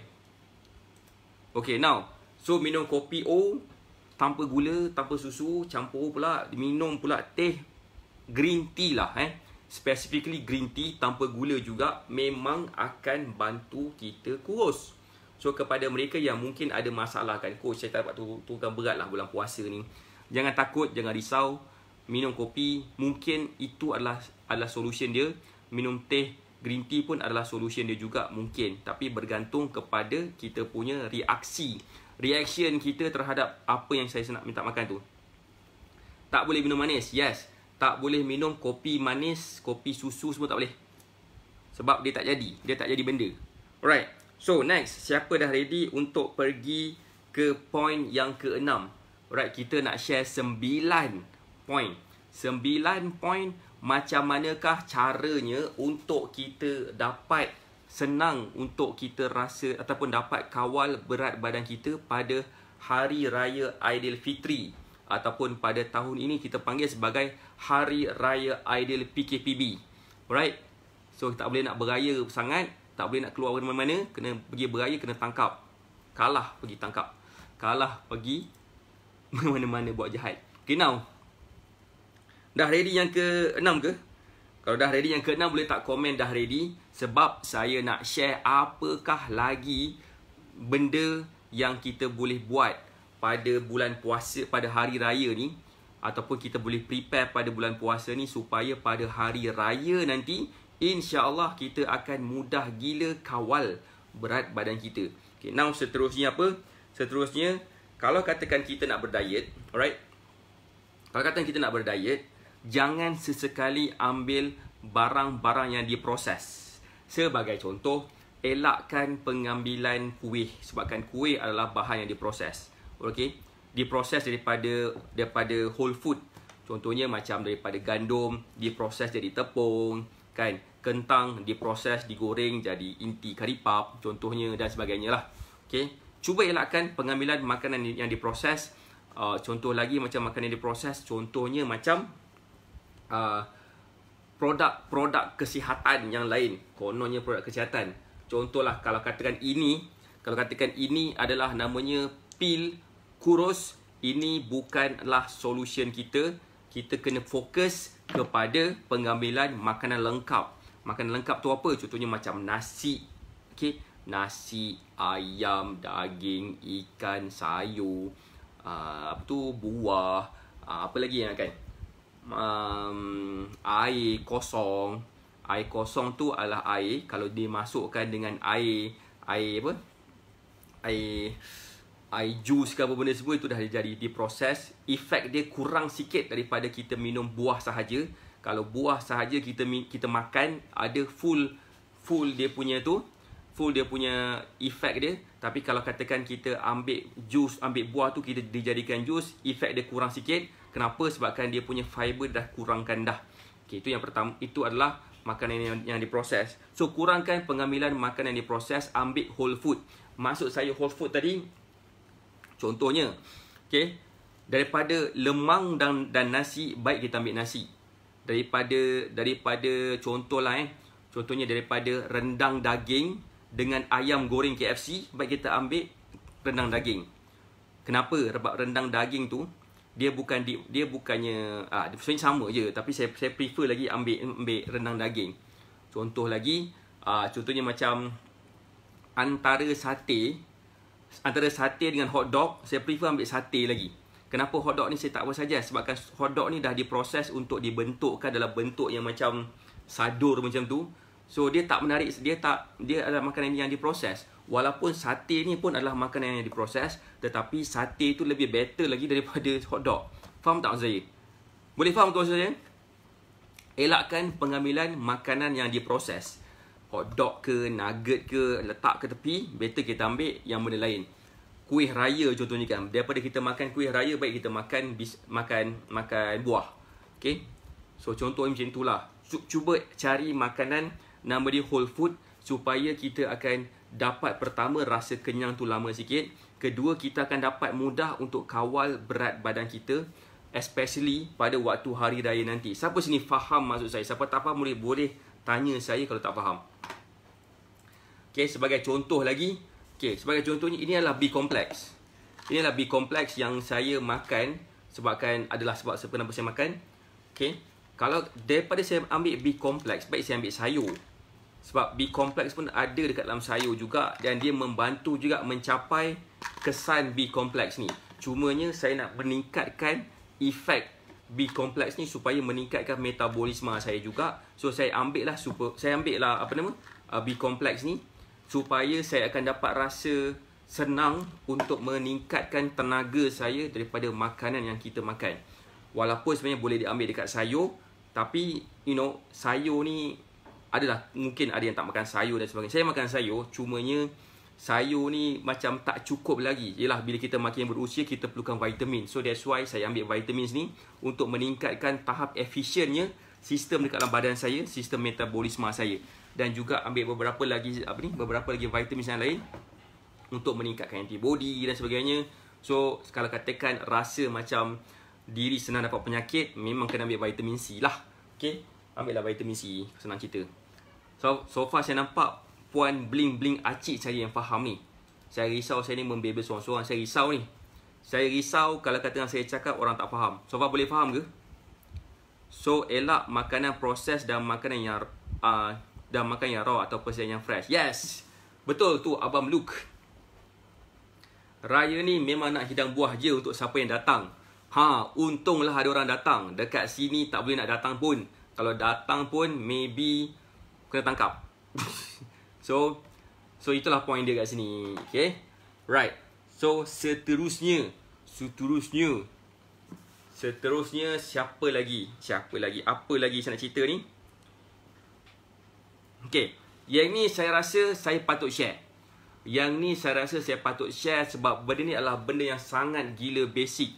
Okay now so minum kopi O tanpa gula tanpa susu campur pula minum pula teh green tea lah eh specifically green tea tanpa gula juga memang akan bantu kita kurus So kepada mereka yang mungkin ada masalah kan Coach saya tak dapat turunkan berat lah bulan puasa ni Jangan takut, jangan risau Minum kopi Mungkin itu adalah adalah solution dia Minum teh green tea pun adalah solution dia juga mungkin Tapi bergantung kepada kita punya reaksi Reaction kita terhadap apa yang saya nak minta makan tu Tak boleh minum manis, yes Tak boleh minum kopi manis, kopi susu semua tak boleh Sebab dia tak jadi, dia tak jadi benda Alright, So next, siapa dah ready untuk pergi ke point yang keenam? Alright, kita nak share sembilan point. Sembilan point macam manakah caranya untuk kita dapat senang untuk kita rasa ataupun dapat kawal berat badan kita pada Hari Raya Aidilfitri ataupun pada tahun ini kita panggil sebagai Hari Raya Aidil PKPB. Alright, so kita tak boleh nak beraya sangat tak boleh nak keluar mana-mana, kena pergi beraya, kena tangkap. Kalah pergi tangkap. Kalah pergi mana-mana buat jahat. Okay now. Dah ready yang ke enam ke? Kalau dah ready yang ke enam boleh tak komen dah ready? Sebab saya nak share apakah lagi benda yang kita boleh buat pada bulan puasa, pada hari raya ni. Ataupun kita boleh prepare pada bulan puasa ni supaya pada hari raya nanti insya-Allah kita akan mudah gila kawal berat badan kita. Okay, now seterusnya apa? Seterusnya kalau katakan kita nak berdiet, alright? Kalau katakan kita nak berdiet, jangan sesekali ambil barang-barang yang diproses. Sebagai contoh, elakkan pengambilan kuih sebabkan kuih adalah bahan yang diproses. Okey? Diproses daripada daripada whole food. Contohnya macam daripada gandum, diproses jadi tepung, kan? kentang diproses, digoreng jadi inti karipap contohnya dan sebagainya lah. Okay. Cuba elakkan pengambilan makanan yang diproses. Uh, contoh lagi macam makanan yang diproses, contohnya macam produk-produk uh, kesihatan yang lain. Kononnya produk kesihatan. Contohlah kalau katakan ini, kalau katakan ini adalah namanya pil kurus, ini bukanlah solution kita. Kita kena fokus kepada pengambilan makanan lengkap makanan lengkap tu apa? Contohnya macam nasi. Okey, nasi, ayam, daging, ikan, sayur, uh, apa tu buah, uh, apa lagi yang akan? Um, air kosong. Air kosong tu adalah air kalau dimasukkan dengan air air apa? Air air jus ke apa benda semua itu dah jadi proses. efek dia kurang sikit daripada kita minum buah sahaja kalau buah sahaja kita kita makan ada full full dia punya tu full dia punya efek dia tapi kalau katakan kita ambil jus ambil buah tu kita dijadikan jus efek dia kurang sikit kenapa sebabkan dia punya fiber dah kurangkan dah okey itu yang pertama itu adalah makanan yang, yang diproses so kurangkan pengambilan makanan yang diproses ambil whole food Masuk saya whole food tadi contohnya okey daripada lemang dan dan nasi baik kita ambil nasi daripada daripada contohlah eh contohnya daripada rendang daging dengan ayam goreng KFC baik kita ambil rendang daging kenapa sebab rendang daging tu dia bukan di, dia bukannya ah ha, sama je tapi saya saya prefer lagi ambil ambil rendang daging contoh lagi ha, contohnya macam antara sate antara sate dengan hot dog saya prefer ambil sate lagi Kenapa hotdog ni saya tak apa saja sebabkan hotdog ni dah diproses untuk dibentukkan dalam bentuk yang macam sadur macam tu. So dia tak menarik dia tak dia adalah makanan yang diproses. Walaupun sate ni pun adalah makanan yang diproses tetapi sate tu lebih better lagi daripada hotdog. Faham tak saya? Boleh faham tuan saya? Elakkan pengambilan makanan yang diproses. Hotdog ke, nugget ke, letak ke tepi, better kita ambil yang benda lain kuih raya contohnya kan daripada kita makan kuih raya baik kita makan bis, makan makan buah okey so contohnya macam itulah cuba cari makanan nama dia whole food supaya kita akan dapat pertama rasa kenyang tu lama sikit kedua kita akan dapat mudah untuk kawal berat badan kita especially pada waktu hari raya nanti siapa sini faham maksud saya siapa tak faham boleh boleh tanya saya kalau tak faham Okay, sebagai contoh lagi, Okey, sebagai contohnya ini adalah B complex. Ini adalah B complex yang saya makan sebabkan adalah sebab kenapa saya makan. Okey. Kalau daripada saya ambil B complex, baik saya ambil sayur. Sebab B complex pun ada dekat dalam sayur juga dan dia membantu juga mencapai kesan B complex ni. Cumanya saya nak meningkatkan efek B complex ni supaya meningkatkan metabolisme saya juga. So saya ambil lah super saya ambil lah apa nama? Uh, B complex ni supaya saya akan dapat rasa senang untuk meningkatkan tenaga saya daripada makanan yang kita makan. Walaupun sebenarnya boleh diambil dekat sayur, tapi you know, sayur ni adalah mungkin ada yang tak makan sayur dan sebagainya. Saya makan sayur, cumanya sayur ni macam tak cukup lagi. Yalah bila kita makin berusia kita perlukan vitamin. So that's why saya ambil vitamins ni untuk meningkatkan tahap efisiennya sistem dekat dalam badan saya, sistem metabolisme saya dan juga ambil beberapa lagi apa ni beberapa lagi vitamin yang lain untuk meningkatkan antibody dan sebagainya. So kalau katakan rasa macam diri senang dapat penyakit memang kena ambil vitamin C lah. Okey, lah vitamin C senang cerita. So so far saya nampak puan bling-bling acik cari yang faham ni. Saya risau saya ni membebel seorang-seorang saya risau ni. Saya risau kalau kata yang saya cakap orang tak faham. So far boleh faham ke? So elak makanan proses dan makanan yang uh, dan makan yang raw atau persediaan yang fresh. Yes. Betul tu Abang Luke. Raya ni memang nak hidang buah je untuk siapa yang datang. Ha, untunglah ada orang datang. Dekat sini tak boleh nak datang pun. Kalau datang pun maybe kena tangkap. so so itulah point dia kat sini. Okay. Right. So seterusnya, seterusnya seterusnya siapa lagi? Siapa lagi? Apa lagi saya nak cerita ni? Okay, yang ni saya rasa saya patut share. Yang ni saya rasa saya patut share sebab benda ni adalah benda yang sangat gila basic.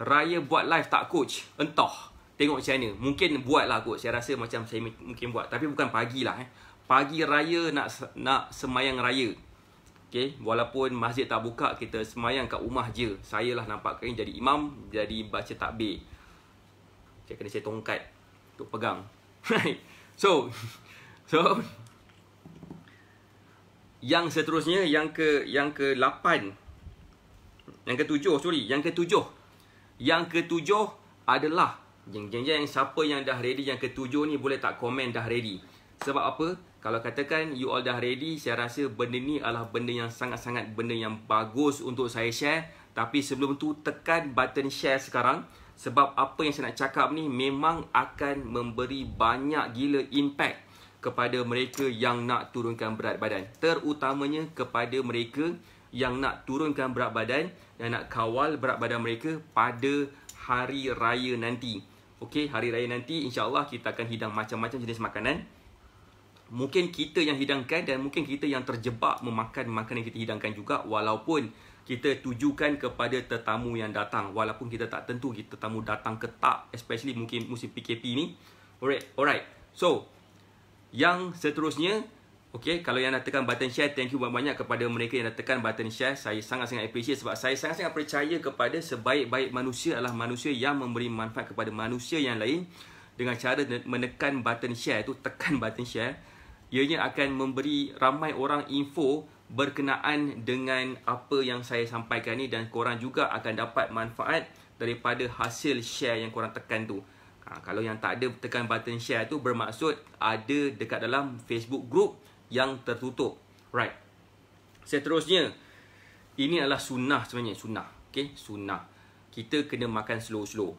Raya buat live tak coach? Entah. Tengok macam mana. Mungkin buatlah kot. Saya rasa macam saya mungkin buat. Tapi bukan pagilah. Eh. Pagi raya nak nak semayang raya. Okay. Walaupun masjid tak buka, kita semayang kat rumah je. Saya lah nampak kering jadi imam, jadi baca takbir. Saya kena saya tongkat untuk pegang. So, So yang seterusnya yang ke yang ke-8 yang ke-7 sorry, yang ke-7. Yang ke-7 adalah jeng jeng jeng siapa yang dah ready yang ke-7 ni boleh tak komen dah ready. Sebab apa? Kalau katakan you all dah ready, saya rasa benda ni adalah benda yang sangat-sangat benda yang bagus untuk saya share. Tapi sebelum tu tekan button share sekarang sebab apa yang saya nak cakap ni memang akan memberi banyak gila impact kepada mereka yang nak turunkan berat badan. Terutamanya kepada mereka yang nak turunkan berat badan yang nak kawal berat badan mereka pada hari raya nanti. Okey, hari raya nanti insyaallah kita akan hidang macam-macam jenis makanan. Mungkin kita yang hidangkan dan mungkin kita yang terjebak memakan makanan yang kita hidangkan juga walaupun kita tujukan kepada tetamu yang datang walaupun kita tak tentu kita tetamu datang ke tak especially mungkin musim PKP ni. Alright, alright. So, yang seterusnya, okay, kalau yang dah tekan button share, thank you banyak-banyak kepada mereka yang dah tekan button share. Saya sangat-sangat appreciate sebab saya sangat-sangat percaya kepada sebaik-baik manusia adalah manusia yang memberi manfaat kepada manusia yang lain dengan cara menekan button share itu tekan button share ianya akan memberi ramai orang info berkenaan dengan apa yang saya sampaikan ini dan korang juga akan dapat manfaat daripada hasil share yang korang tekan tu Ha, kalau yang tak ada tekan button share tu bermaksud ada dekat dalam Facebook group yang tertutup. Right. Seterusnya, ini adalah sunnah sebenarnya. Sunnah. Okay, sunnah. Kita kena makan slow-slow.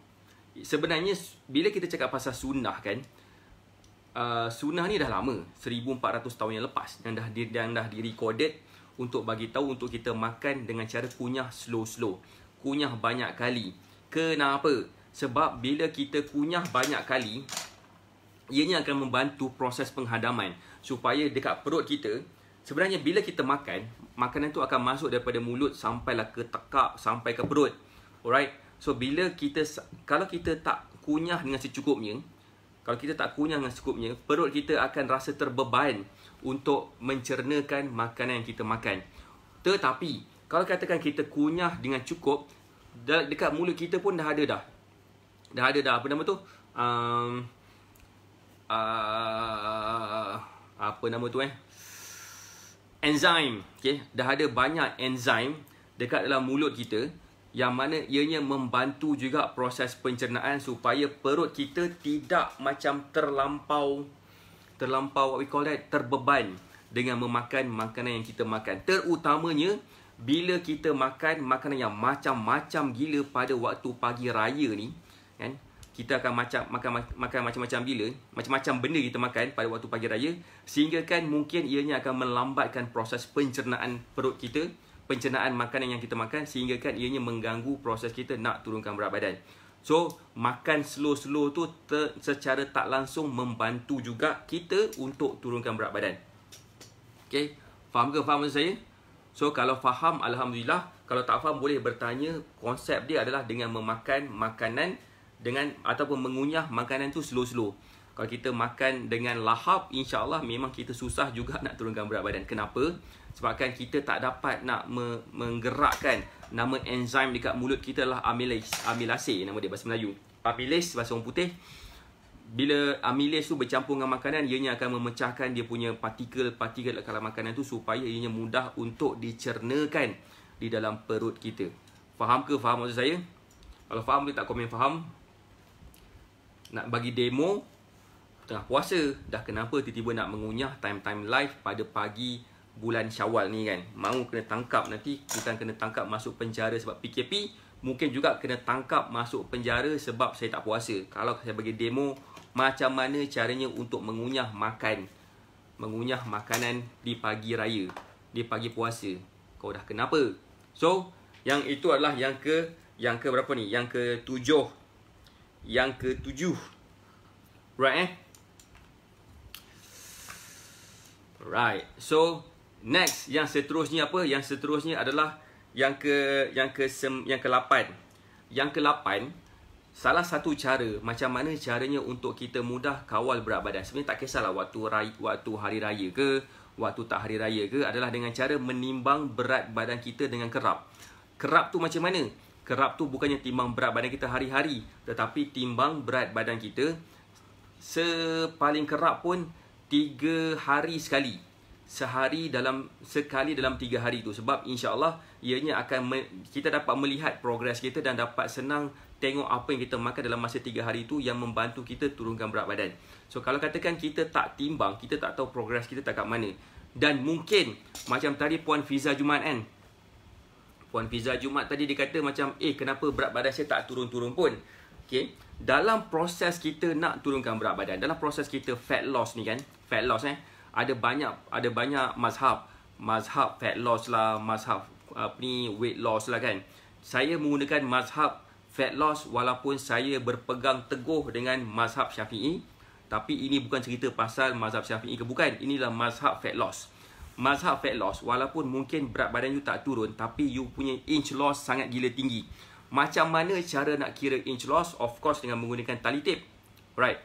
Sebenarnya, bila kita cakap pasal sunnah kan, uh, sunnah ni dah lama. 1400 tahun yang lepas. Yang dah, yang dah direcorded untuk bagi tahu untuk kita makan dengan cara kunyah slow-slow. Kunyah banyak kali. Kenapa? sebab bila kita kunyah banyak kali ianya akan membantu proses penghadaman supaya dekat perut kita sebenarnya bila kita makan makanan tu akan masuk daripada mulut sampailah ke tekak sampai ke perut alright so bila kita kalau kita tak kunyah dengan secukupnya kalau kita tak kunyah dengan secukupnya perut kita akan rasa terbeban untuk mencernakan makanan yang kita makan tetapi kalau katakan kita kunyah dengan cukup dekat mulut kita pun dah ada dah dah ada dah apa nama tu um, uh, apa nama tu eh enzyme okay. dah ada banyak enzim dekat dalam mulut kita yang mana ianya membantu juga proses pencernaan supaya perut kita tidak macam terlampau terlampau what we call that terbeban dengan memakan makanan yang kita makan terutamanya bila kita makan makanan yang macam-macam gila pada waktu pagi raya ni kan kita akan macam makan makan macam-macam bila macam-macam benda kita makan pada waktu pagi raya sehingga kan mungkin ianya akan melambatkan proses pencernaan perut kita pencernaan makanan yang kita makan sehingga kan ianya mengganggu proses kita nak turunkan berat badan so makan slow-slow tu ter, secara tak langsung membantu juga kita untuk turunkan berat badan Okay, faham ke faham saya so kalau faham alhamdulillah kalau tak faham boleh bertanya konsep dia adalah dengan memakan makanan dengan ataupun mengunyah makanan tu slow-slow. Kalau kita makan dengan lahap, insyaallah memang kita susah juga nak turunkan berat badan. Kenapa? Sebabkan kita tak dapat nak me- menggerakkan nama enzim dekat mulut kita lah amylase. Amylase nama dia bahasa Melayu. Amylase bahasa orang putih. Bila amylase tu bercampur dengan makanan, ianya akan memecahkan dia punya partikel-partikel dalam makanan tu supaya ianya mudah untuk dicernakan di dalam perut kita. Faham ke faham maksud saya? Kalau faham boleh tak komen faham nak bagi demo tengah puasa dah kenapa tiba-tiba nak mengunyah time-time live pada pagi bulan syawal ni kan mau kena tangkap nanti kita kena tangkap masuk penjara sebab PKP mungkin juga kena tangkap masuk penjara sebab saya tak puasa kalau saya bagi demo macam mana caranya untuk mengunyah makan mengunyah makanan di pagi raya di pagi puasa kau dah kenapa so yang itu adalah yang ke yang ke berapa ni yang ke tujuh yang ketujuh. Right eh? Right. So next yang seterusnya apa? Yang seterusnya adalah yang ke yang ke sem, yang ke-8. Yang ke-8 salah satu cara macam mana caranya untuk kita mudah kawal berat badan. Sebenarnya tak kisahlah waktu raya, waktu hari raya ke, waktu tak hari raya ke adalah dengan cara menimbang berat badan kita dengan kerap. Kerap tu macam mana? kerap tu bukannya timbang berat badan kita hari-hari tetapi timbang berat badan kita sepaling kerap pun tiga hari sekali sehari dalam sekali dalam tiga hari tu sebab insyaallah ianya akan me, kita dapat melihat progres kita dan dapat senang tengok apa yang kita makan dalam masa tiga hari tu yang membantu kita turunkan berat badan. So kalau katakan kita tak timbang, kita tak tahu progres kita tak kat mana. Dan mungkin macam tadi puan Fiza Jumaat kan, Puan Fiza Jumat tadi dia kata macam eh kenapa berat badan saya tak turun-turun pun. Okay. Dalam proses kita nak turunkan berat badan, dalam proses kita fat loss ni kan, fat loss eh, ada banyak ada banyak mazhab. Mazhab fat loss lah, mazhab apa ni weight loss lah kan. Saya menggunakan mazhab fat loss walaupun saya berpegang teguh dengan mazhab Syafi'i. Tapi ini bukan cerita pasal mazhab Syafi'i ke bukan. Inilah mazhab fat loss mazhab fat loss walaupun mungkin berat badan you tak turun tapi you punya inch loss sangat gila tinggi. Macam mana cara nak kira inch loss? Of course dengan menggunakan tali tape, Right.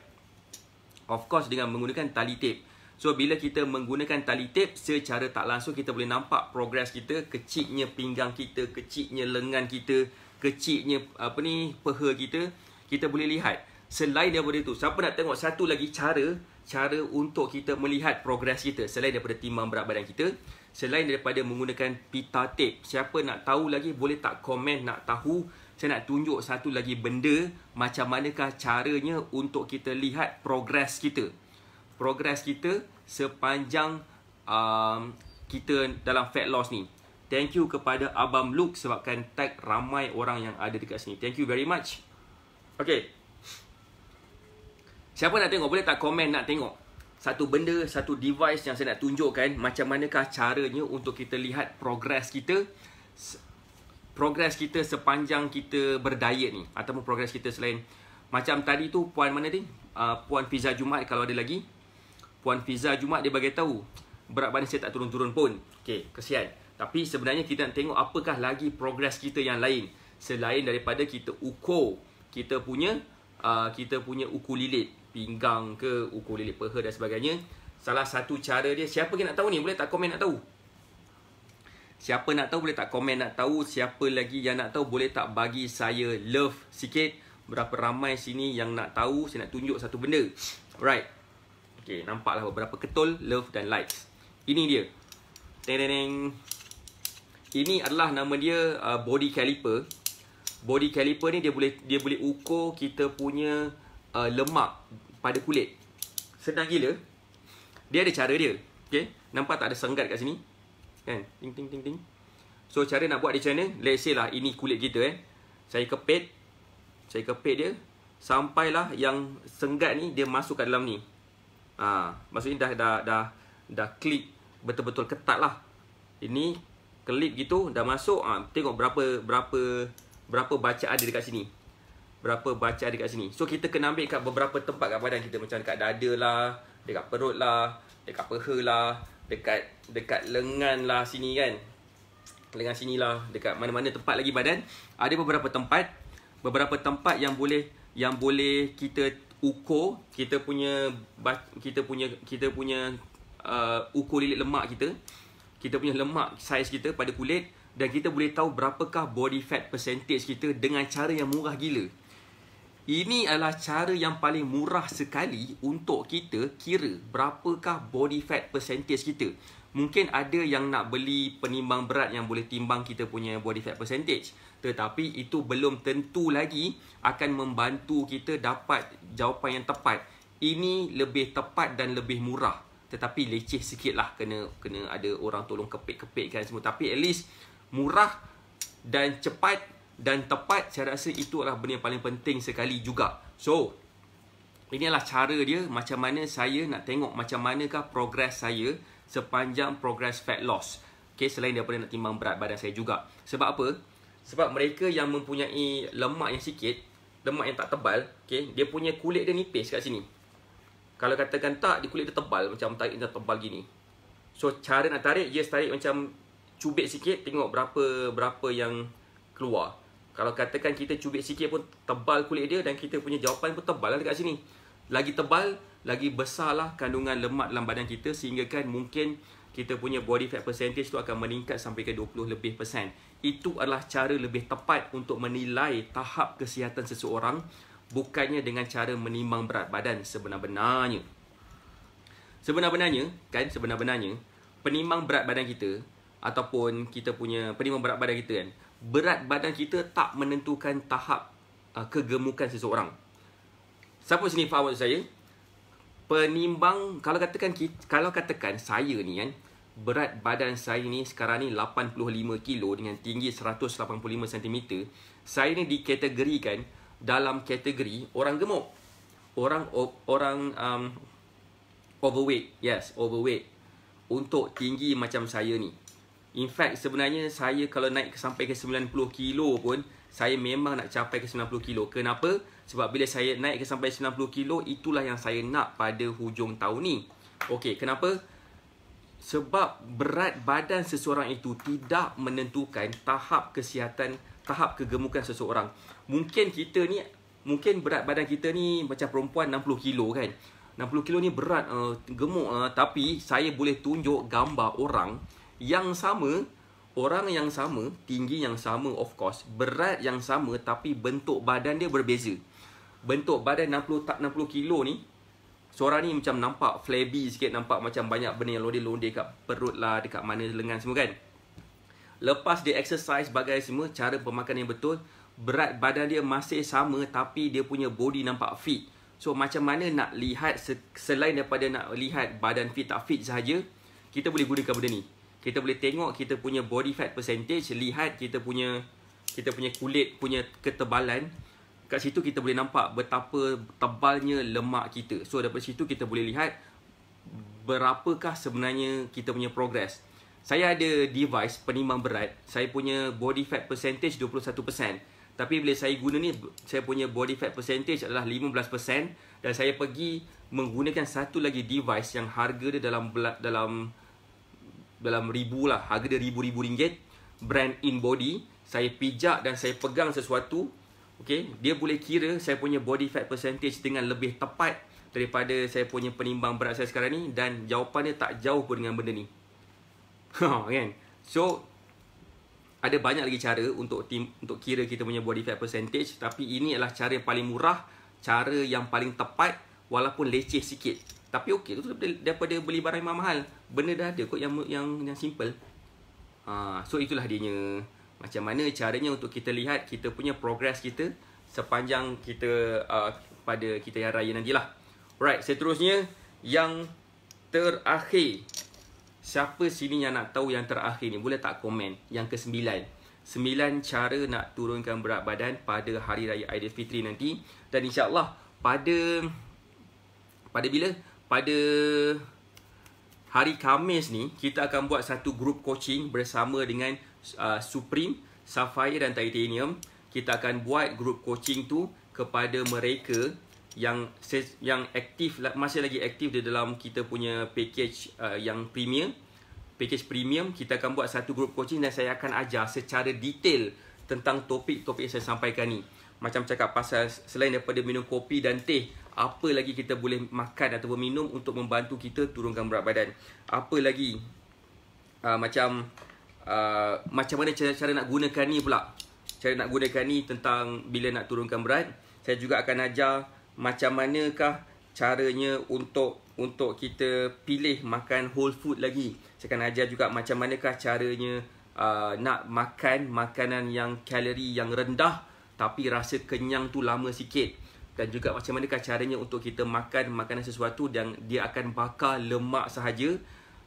Of course dengan menggunakan tali tape. So bila kita menggunakan tali tape secara tak langsung kita boleh nampak progress kita, kecilnya pinggang kita, kecilnya lengan kita, kecilnya apa ni peha kita, kita boleh lihat. Selain daripada itu, siapa nak tengok satu lagi cara cara untuk kita melihat progres kita selain daripada timbang berat badan kita selain daripada menggunakan pita tape siapa nak tahu lagi boleh tak komen nak tahu saya nak tunjuk satu lagi benda macam manakah caranya untuk kita lihat progres kita progres kita sepanjang um, kita dalam fat loss ni thank you kepada abang Luke sebabkan tag ramai orang yang ada dekat sini thank you very much okay Siapa nak tengok boleh tak komen nak tengok satu benda, satu device yang saya nak tunjukkan macam manakah caranya untuk kita lihat progres kita progres kita sepanjang kita berdiet ni ataupun progres kita selain macam tadi tu puan mana ni? Uh, ah, puan Fiza Jumat kalau ada lagi. Puan Fiza Jumat dia bagi tahu berat badan saya tak turun-turun pun. okay kesian. Tapi sebenarnya kita nak tengok apakah lagi progres kita yang lain selain daripada kita ukur kita punya uh, kita punya ukur lilit pinggang ke ukur lilit peha dan sebagainya salah satu cara dia siapa yang nak tahu ni boleh tak komen nak tahu siapa nak tahu boleh tak komen nak tahu siapa lagi yang nak tahu boleh tak bagi saya love sikit berapa ramai sini yang nak tahu saya nak tunjuk satu benda alright Okay, nampaklah beberapa ketul, love dan likes. Ini dia. Teneneng. Ini adalah nama dia uh, body caliper. Body caliper ni dia boleh dia boleh ukur kita punya uh, lemak pada kulit. Senang gila. Dia ada cara dia. Okay. Nampak tak ada senggat kat sini? Kan? Ting, ting, ting, ting. So, cara nak buat di channel, let's say lah, ini kulit kita eh. Saya kepit. Saya kepit dia. Sampailah yang senggat ni, dia masuk kat dalam ni. Ha, maksudnya dah, dah, dah, dah klik betul-betul ketat lah. Ini klik gitu, dah masuk. Ha, tengok berapa, berapa, berapa bacaan dia dekat sini berapa baca dekat sini. So kita kena ambil kat beberapa tempat kat badan kita macam dekat dada lah, dekat perut lah, dekat peha lah, dekat dekat lengan lah sini kan. Lengan sini lah, dekat mana-mana tempat lagi badan. Ada beberapa tempat, beberapa tempat yang boleh yang boleh kita ukur kita punya kita punya kita punya uh, ukur lilit lemak kita kita punya lemak saiz kita pada kulit dan kita boleh tahu berapakah body fat percentage kita dengan cara yang murah gila. Ini adalah cara yang paling murah sekali untuk kita kira berapakah body fat percentage kita. Mungkin ada yang nak beli penimbang berat yang boleh timbang kita punya body fat percentage. Tetapi itu belum tentu lagi akan membantu kita dapat jawapan yang tepat. Ini lebih tepat dan lebih murah. Tetapi leceh sikit lah kena, kena ada orang tolong kepek kepikkan semua. Tapi at least murah dan cepat dan tepat saya rasa itu adalah benda yang paling penting sekali juga so ini adalah cara dia macam mana saya nak tengok macam manakah progres saya sepanjang progres fat loss okay, selain daripada nak timbang berat badan saya juga sebab apa? sebab mereka yang mempunyai lemak yang sikit lemak yang tak tebal okay, dia punya kulit dia nipis kat sini kalau katakan tak, di kulit dia tebal macam tarik dia tebal gini so cara nak tarik, dia tarik macam cubit sikit tengok berapa berapa yang keluar kalau katakan kita cubit sikit pun tebal kulit dia dan kita punya jawapan pun tebal lah dekat sini. Lagi tebal, lagi besarlah kandungan lemak dalam badan kita sehingga kan mungkin kita punya body fat percentage tu akan meningkat sampai ke 20 lebih persen. Itu adalah cara lebih tepat untuk menilai tahap kesihatan seseorang bukannya dengan cara menimbang berat badan sebenar-benarnya. Sebenar-benarnya, kan sebenar-benarnya, penimbang berat badan kita ataupun kita punya penimbang berat badan kita kan berat badan kita tak menentukan tahap uh, kegemukan seseorang. Siapa sini faham maksud saya? Penimbang kalau katakan kalau katakan saya ni kan berat badan saya ni sekarang ni 85 kilo dengan tinggi 185 cm. Saya ni dikategorikan dalam kategori orang gemuk. Orang orang um, overweight. Yes, overweight. Untuk tinggi macam saya ni. In fact sebenarnya saya kalau naik sampai ke 90 kilo pun saya memang nak capai ke 90 kilo. Kenapa? Sebab bila saya naik ke sampai 90 kilo itulah yang saya nak pada hujung tahun ni. Okey, kenapa? Sebab berat badan seseorang itu tidak menentukan tahap kesihatan, tahap kegemukan seseorang. Mungkin kita ni mungkin berat badan kita ni macam perempuan 60 kilo kan. 60 kilo ni berat uh, gemuk uh, tapi saya boleh tunjuk gambar orang yang sama, orang yang sama, tinggi yang sama of course, berat yang sama tapi bentuk badan dia berbeza. Bentuk badan 60 tak 60 kilo ni suara ni macam nampak flabby sikit Nampak macam banyak benda yang londir-londir Dekat perut lah, dekat mana lengan semua kan Lepas dia exercise bagai semua Cara pemakan yang betul Berat badan dia masih sama Tapi dia punya body nampak fit So macam mana nak lihat Selain daripada nak lihat badan fit tak fit sahaja Kita boleh gunakan benda ni kita boleh tengok kita punya body fat percentage lihat kita punya kita punya kulit punya ketebalan kat situ kita boleh nampak betapa tebalnya lemak kita so daripada situ kita boleh lihat berapakah sebenarnya kita punya progress saya ada device penimbang berat saya punya body fat percentage 21% tapi bila saya guna ni saya punya body fat percentage adalah 15% dan saya pergi menggunakan satu lagi device yang harga dia dalam dalam dalam ribu lah harga dia ribu-ribu ringgit brand in body saya pijak dan saya pegang sesuatu okay dia boleh kira saya punya body fat percentage dengan lebih tepat daripada saya punya penimbang berat saya sekarang ni dan jawapannya tak jauh pun dengan benda ni ha, kan so ada banyak lagi cara untuk tim, untuk kira kita punya body fat percentage tapi ini adalah cara yang paling murah cara yang paling tepat walaupun leceh sikit tapi okey tu daripada, daripada beli barang yang mahal, benda dah ada kot yang yang yang simple. Ha, so itulah dia macam mana caranya untuk kita lihat kita punya progress kita sepanjang kita uh, pada kita yang raya nantilah. Alright, seterusnya yang terakhir. Siapa sini yang nak tahu yang terakhir ni? Boleh tak komen? Yang ke sembilan. Sembilan cara nak turunkan berat badan pada Hari Raya Aidilfitri nanti. Dan insyaAllah pada pada bila? pada hari Khamis ni kita akan buat satu group coaching bersama dengan uh, Supreme Sapphire dan Titanium kita akan buat group coaching tu kepada mereka yang yang aktif masih lagi aktif di dalam kita punya package uh, yang premium package premium kita akan buat satu group coaching dan saya akan ajar secara detail tentang topik-topik yang saya sampaikan ni macam cakap pasal selain daripada minum kopi dan teh apa lagi kita boleh makan atau minum untuk membantu kita turunkan berat badan apa lagi uh, macam uh, macam mana cara-cara nak gunakan ni pula cara nak gunakan ni tentang bila nak turunkan berat saya juga akan ajar macam manakah caranya untuk untuk kita pilih makan whole food lagi saya akan ajar juga macam manakah caranya Uh, nak makan makanan yang kalori yang rendah tapi rasa kenyang tu lama sikit dan juga macam mana caranya untuk kita makan makanan sesuatu yang dia akan bakar lemak sahaja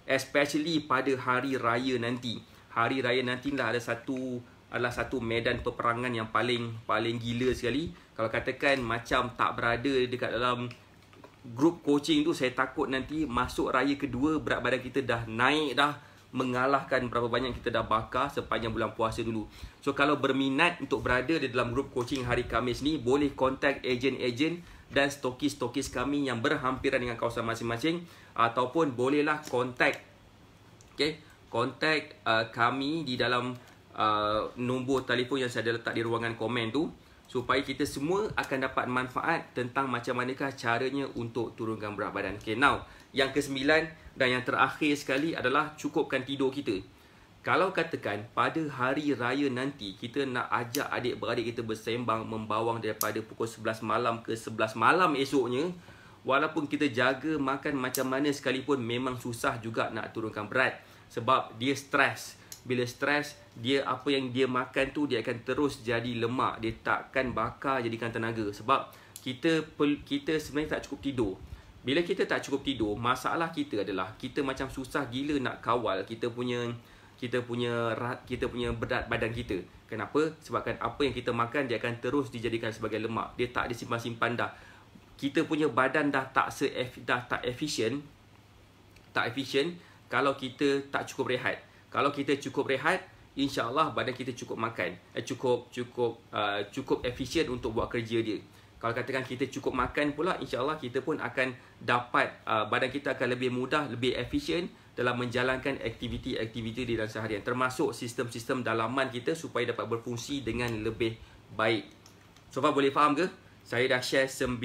especially pada hari raya nanti. Hari raya nanti lah ada satu adalah satu medan peperangan yang paling paling gila sekali. Kalau katakan macam tak berada dekat dalam grup coaching tu saya takut nanti masuk raya kedua berat badan kita dah naik dah mengalahkan berapa banyak kita dah bakar sepanjang bulan puasa dulu. So kalau berminat untuk berada di dalam grup coaching hari Khamis ni, boleh contact ejen ejen dan stokis-stokis kami yang berhampiran dengan kawasan masing-masing ataupun bolehlah contact okay, contact uh, kami di dalam uh, nombor telefon yang saya ada letak di ruangan komen tu supaya kita semua akan dapat manfaat tentang macam manakah caranya untuk turunkan berat badan. Okay, now yang kesembilan, dan yang terakhir sekali adalah cukupkan tidur kita. Kalau katakan pada hari raya nanti kita nak ajak adik-beradik kita bersembang membawang daripada pukul 11 malam ke 11 malam esoknya, walaupun kita jaga makan macam mana sekalipun memang susah juga nak turunkan berat sebab dia stres. Bila stres, dia apa yang dia makan tu dia akan terus jadi lemak, dia takkan bakar jadikan tenaga sebab kita kita sebenarnya tak cukup tidur. Bila kita tak cukup tidur, masalah kita adalah kita macam susah gila nak kawal kita punya kita punya kita punya berat badan kita. Kenapa? Sebabkan apa yang kita makan dia akan terus dijadikan sebagai lemak. Dia tak disimpan-simpan dah. Kita punya badan dah tak se dah tak efisien tak efisien. kalau kita tak cukup rehat. Kalau kita cukup rehat, insya-Allah badan kita cukup makan. Eh, cukup cukup uh, cukup efisien untuk buat kerja dia kalau katakan kita cukup makan pula insyaallah kita pun akan dapat uh, badan kita akan lebih mudah lebih efisien dalam menjalankan aktiviti-aktiviti di dalam seharian termasuk sistem-sistem dalaman kita supaya dapat berfungsi dengan lebih baik. So far boleh faham ke? Saya dah share 9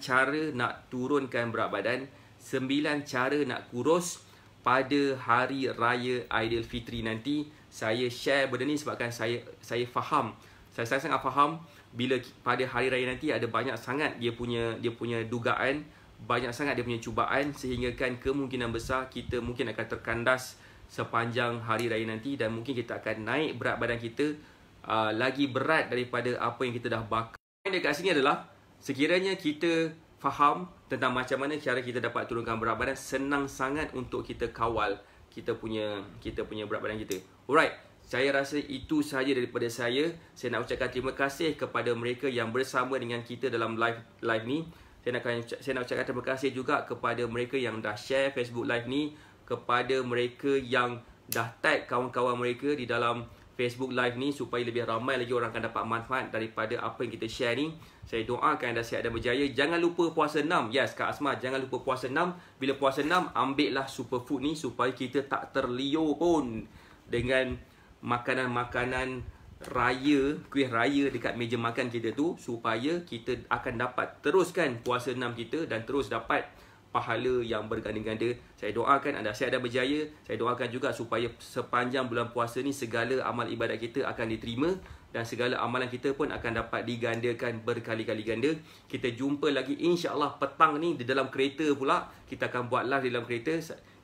cara nak turunkan berat badan, 9 cara nak kurus pada hari raya Aidilfitri nanti. Saya share benda ni sebabkan saya saya faham. Saya sangat-sangat faham bila pada hari raya nanti ada banyak sangat dia punya dia punya dugaan banyak sangat dia punya cubaan sehinggakan kemungkinan besar kita mungkin akan terkandas sepanjang hari raya nanti dan mungkin kita akan naik berat badan kita uh, lagi berat daripada apa yang kita dah bakar. Poin dekat sini adalah sekiranya kita faham tentang macam mana cara kita dapat turunkan berat badan senang sangat untuk kita kawal kita punya kita punya berat badan kita. Alright. Saya rasa itu sahaja daripada saya. Saya nak ucapkan terima kasih kepada mereka yang bersama dengan kita dalam live live ni. Saya nak saya nak ucapkan terima kasih juga kepada mereka yang dah share Facebook live ni, kepada mereka yang dah tag kawan-kawan mereka di dalam Facebook live ni supaya lebih ramai lagi orang akan dapat manfaat daripada apa yang kita share ni. Saya doakan anda sihat dan berjaya. Jangan lupa puasa 6. Yes, Kak Asma. Jangan lupa puasa 6. Bila puasa 6, ambillah superfood ni supaya kita tak terlio pun dengan makanan-makanan raya, kuih raya dekat meja makan kita tu supaya kita akan dapat teruskan puasa enam kita dan terus dapat pahala yang berganda-ganda. Saya doakan anda saya ada berjaya. Saya doakan juga supaya sepanjang bulan puasa ni segala amal ibadat kita akan diterima dan segala amalan kita pun akan dapat digandakan berkali-kali ganda. Kita jumpa lagi insya-Allah petang ni di dalam kereta pula. Kita akan buat live di dalam kereta.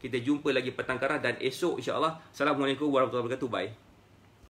Kita jumpa lagi petang karang dan esok insya-Allah. Assalamualaikum warahmatullahi wabarakatuh. Bye.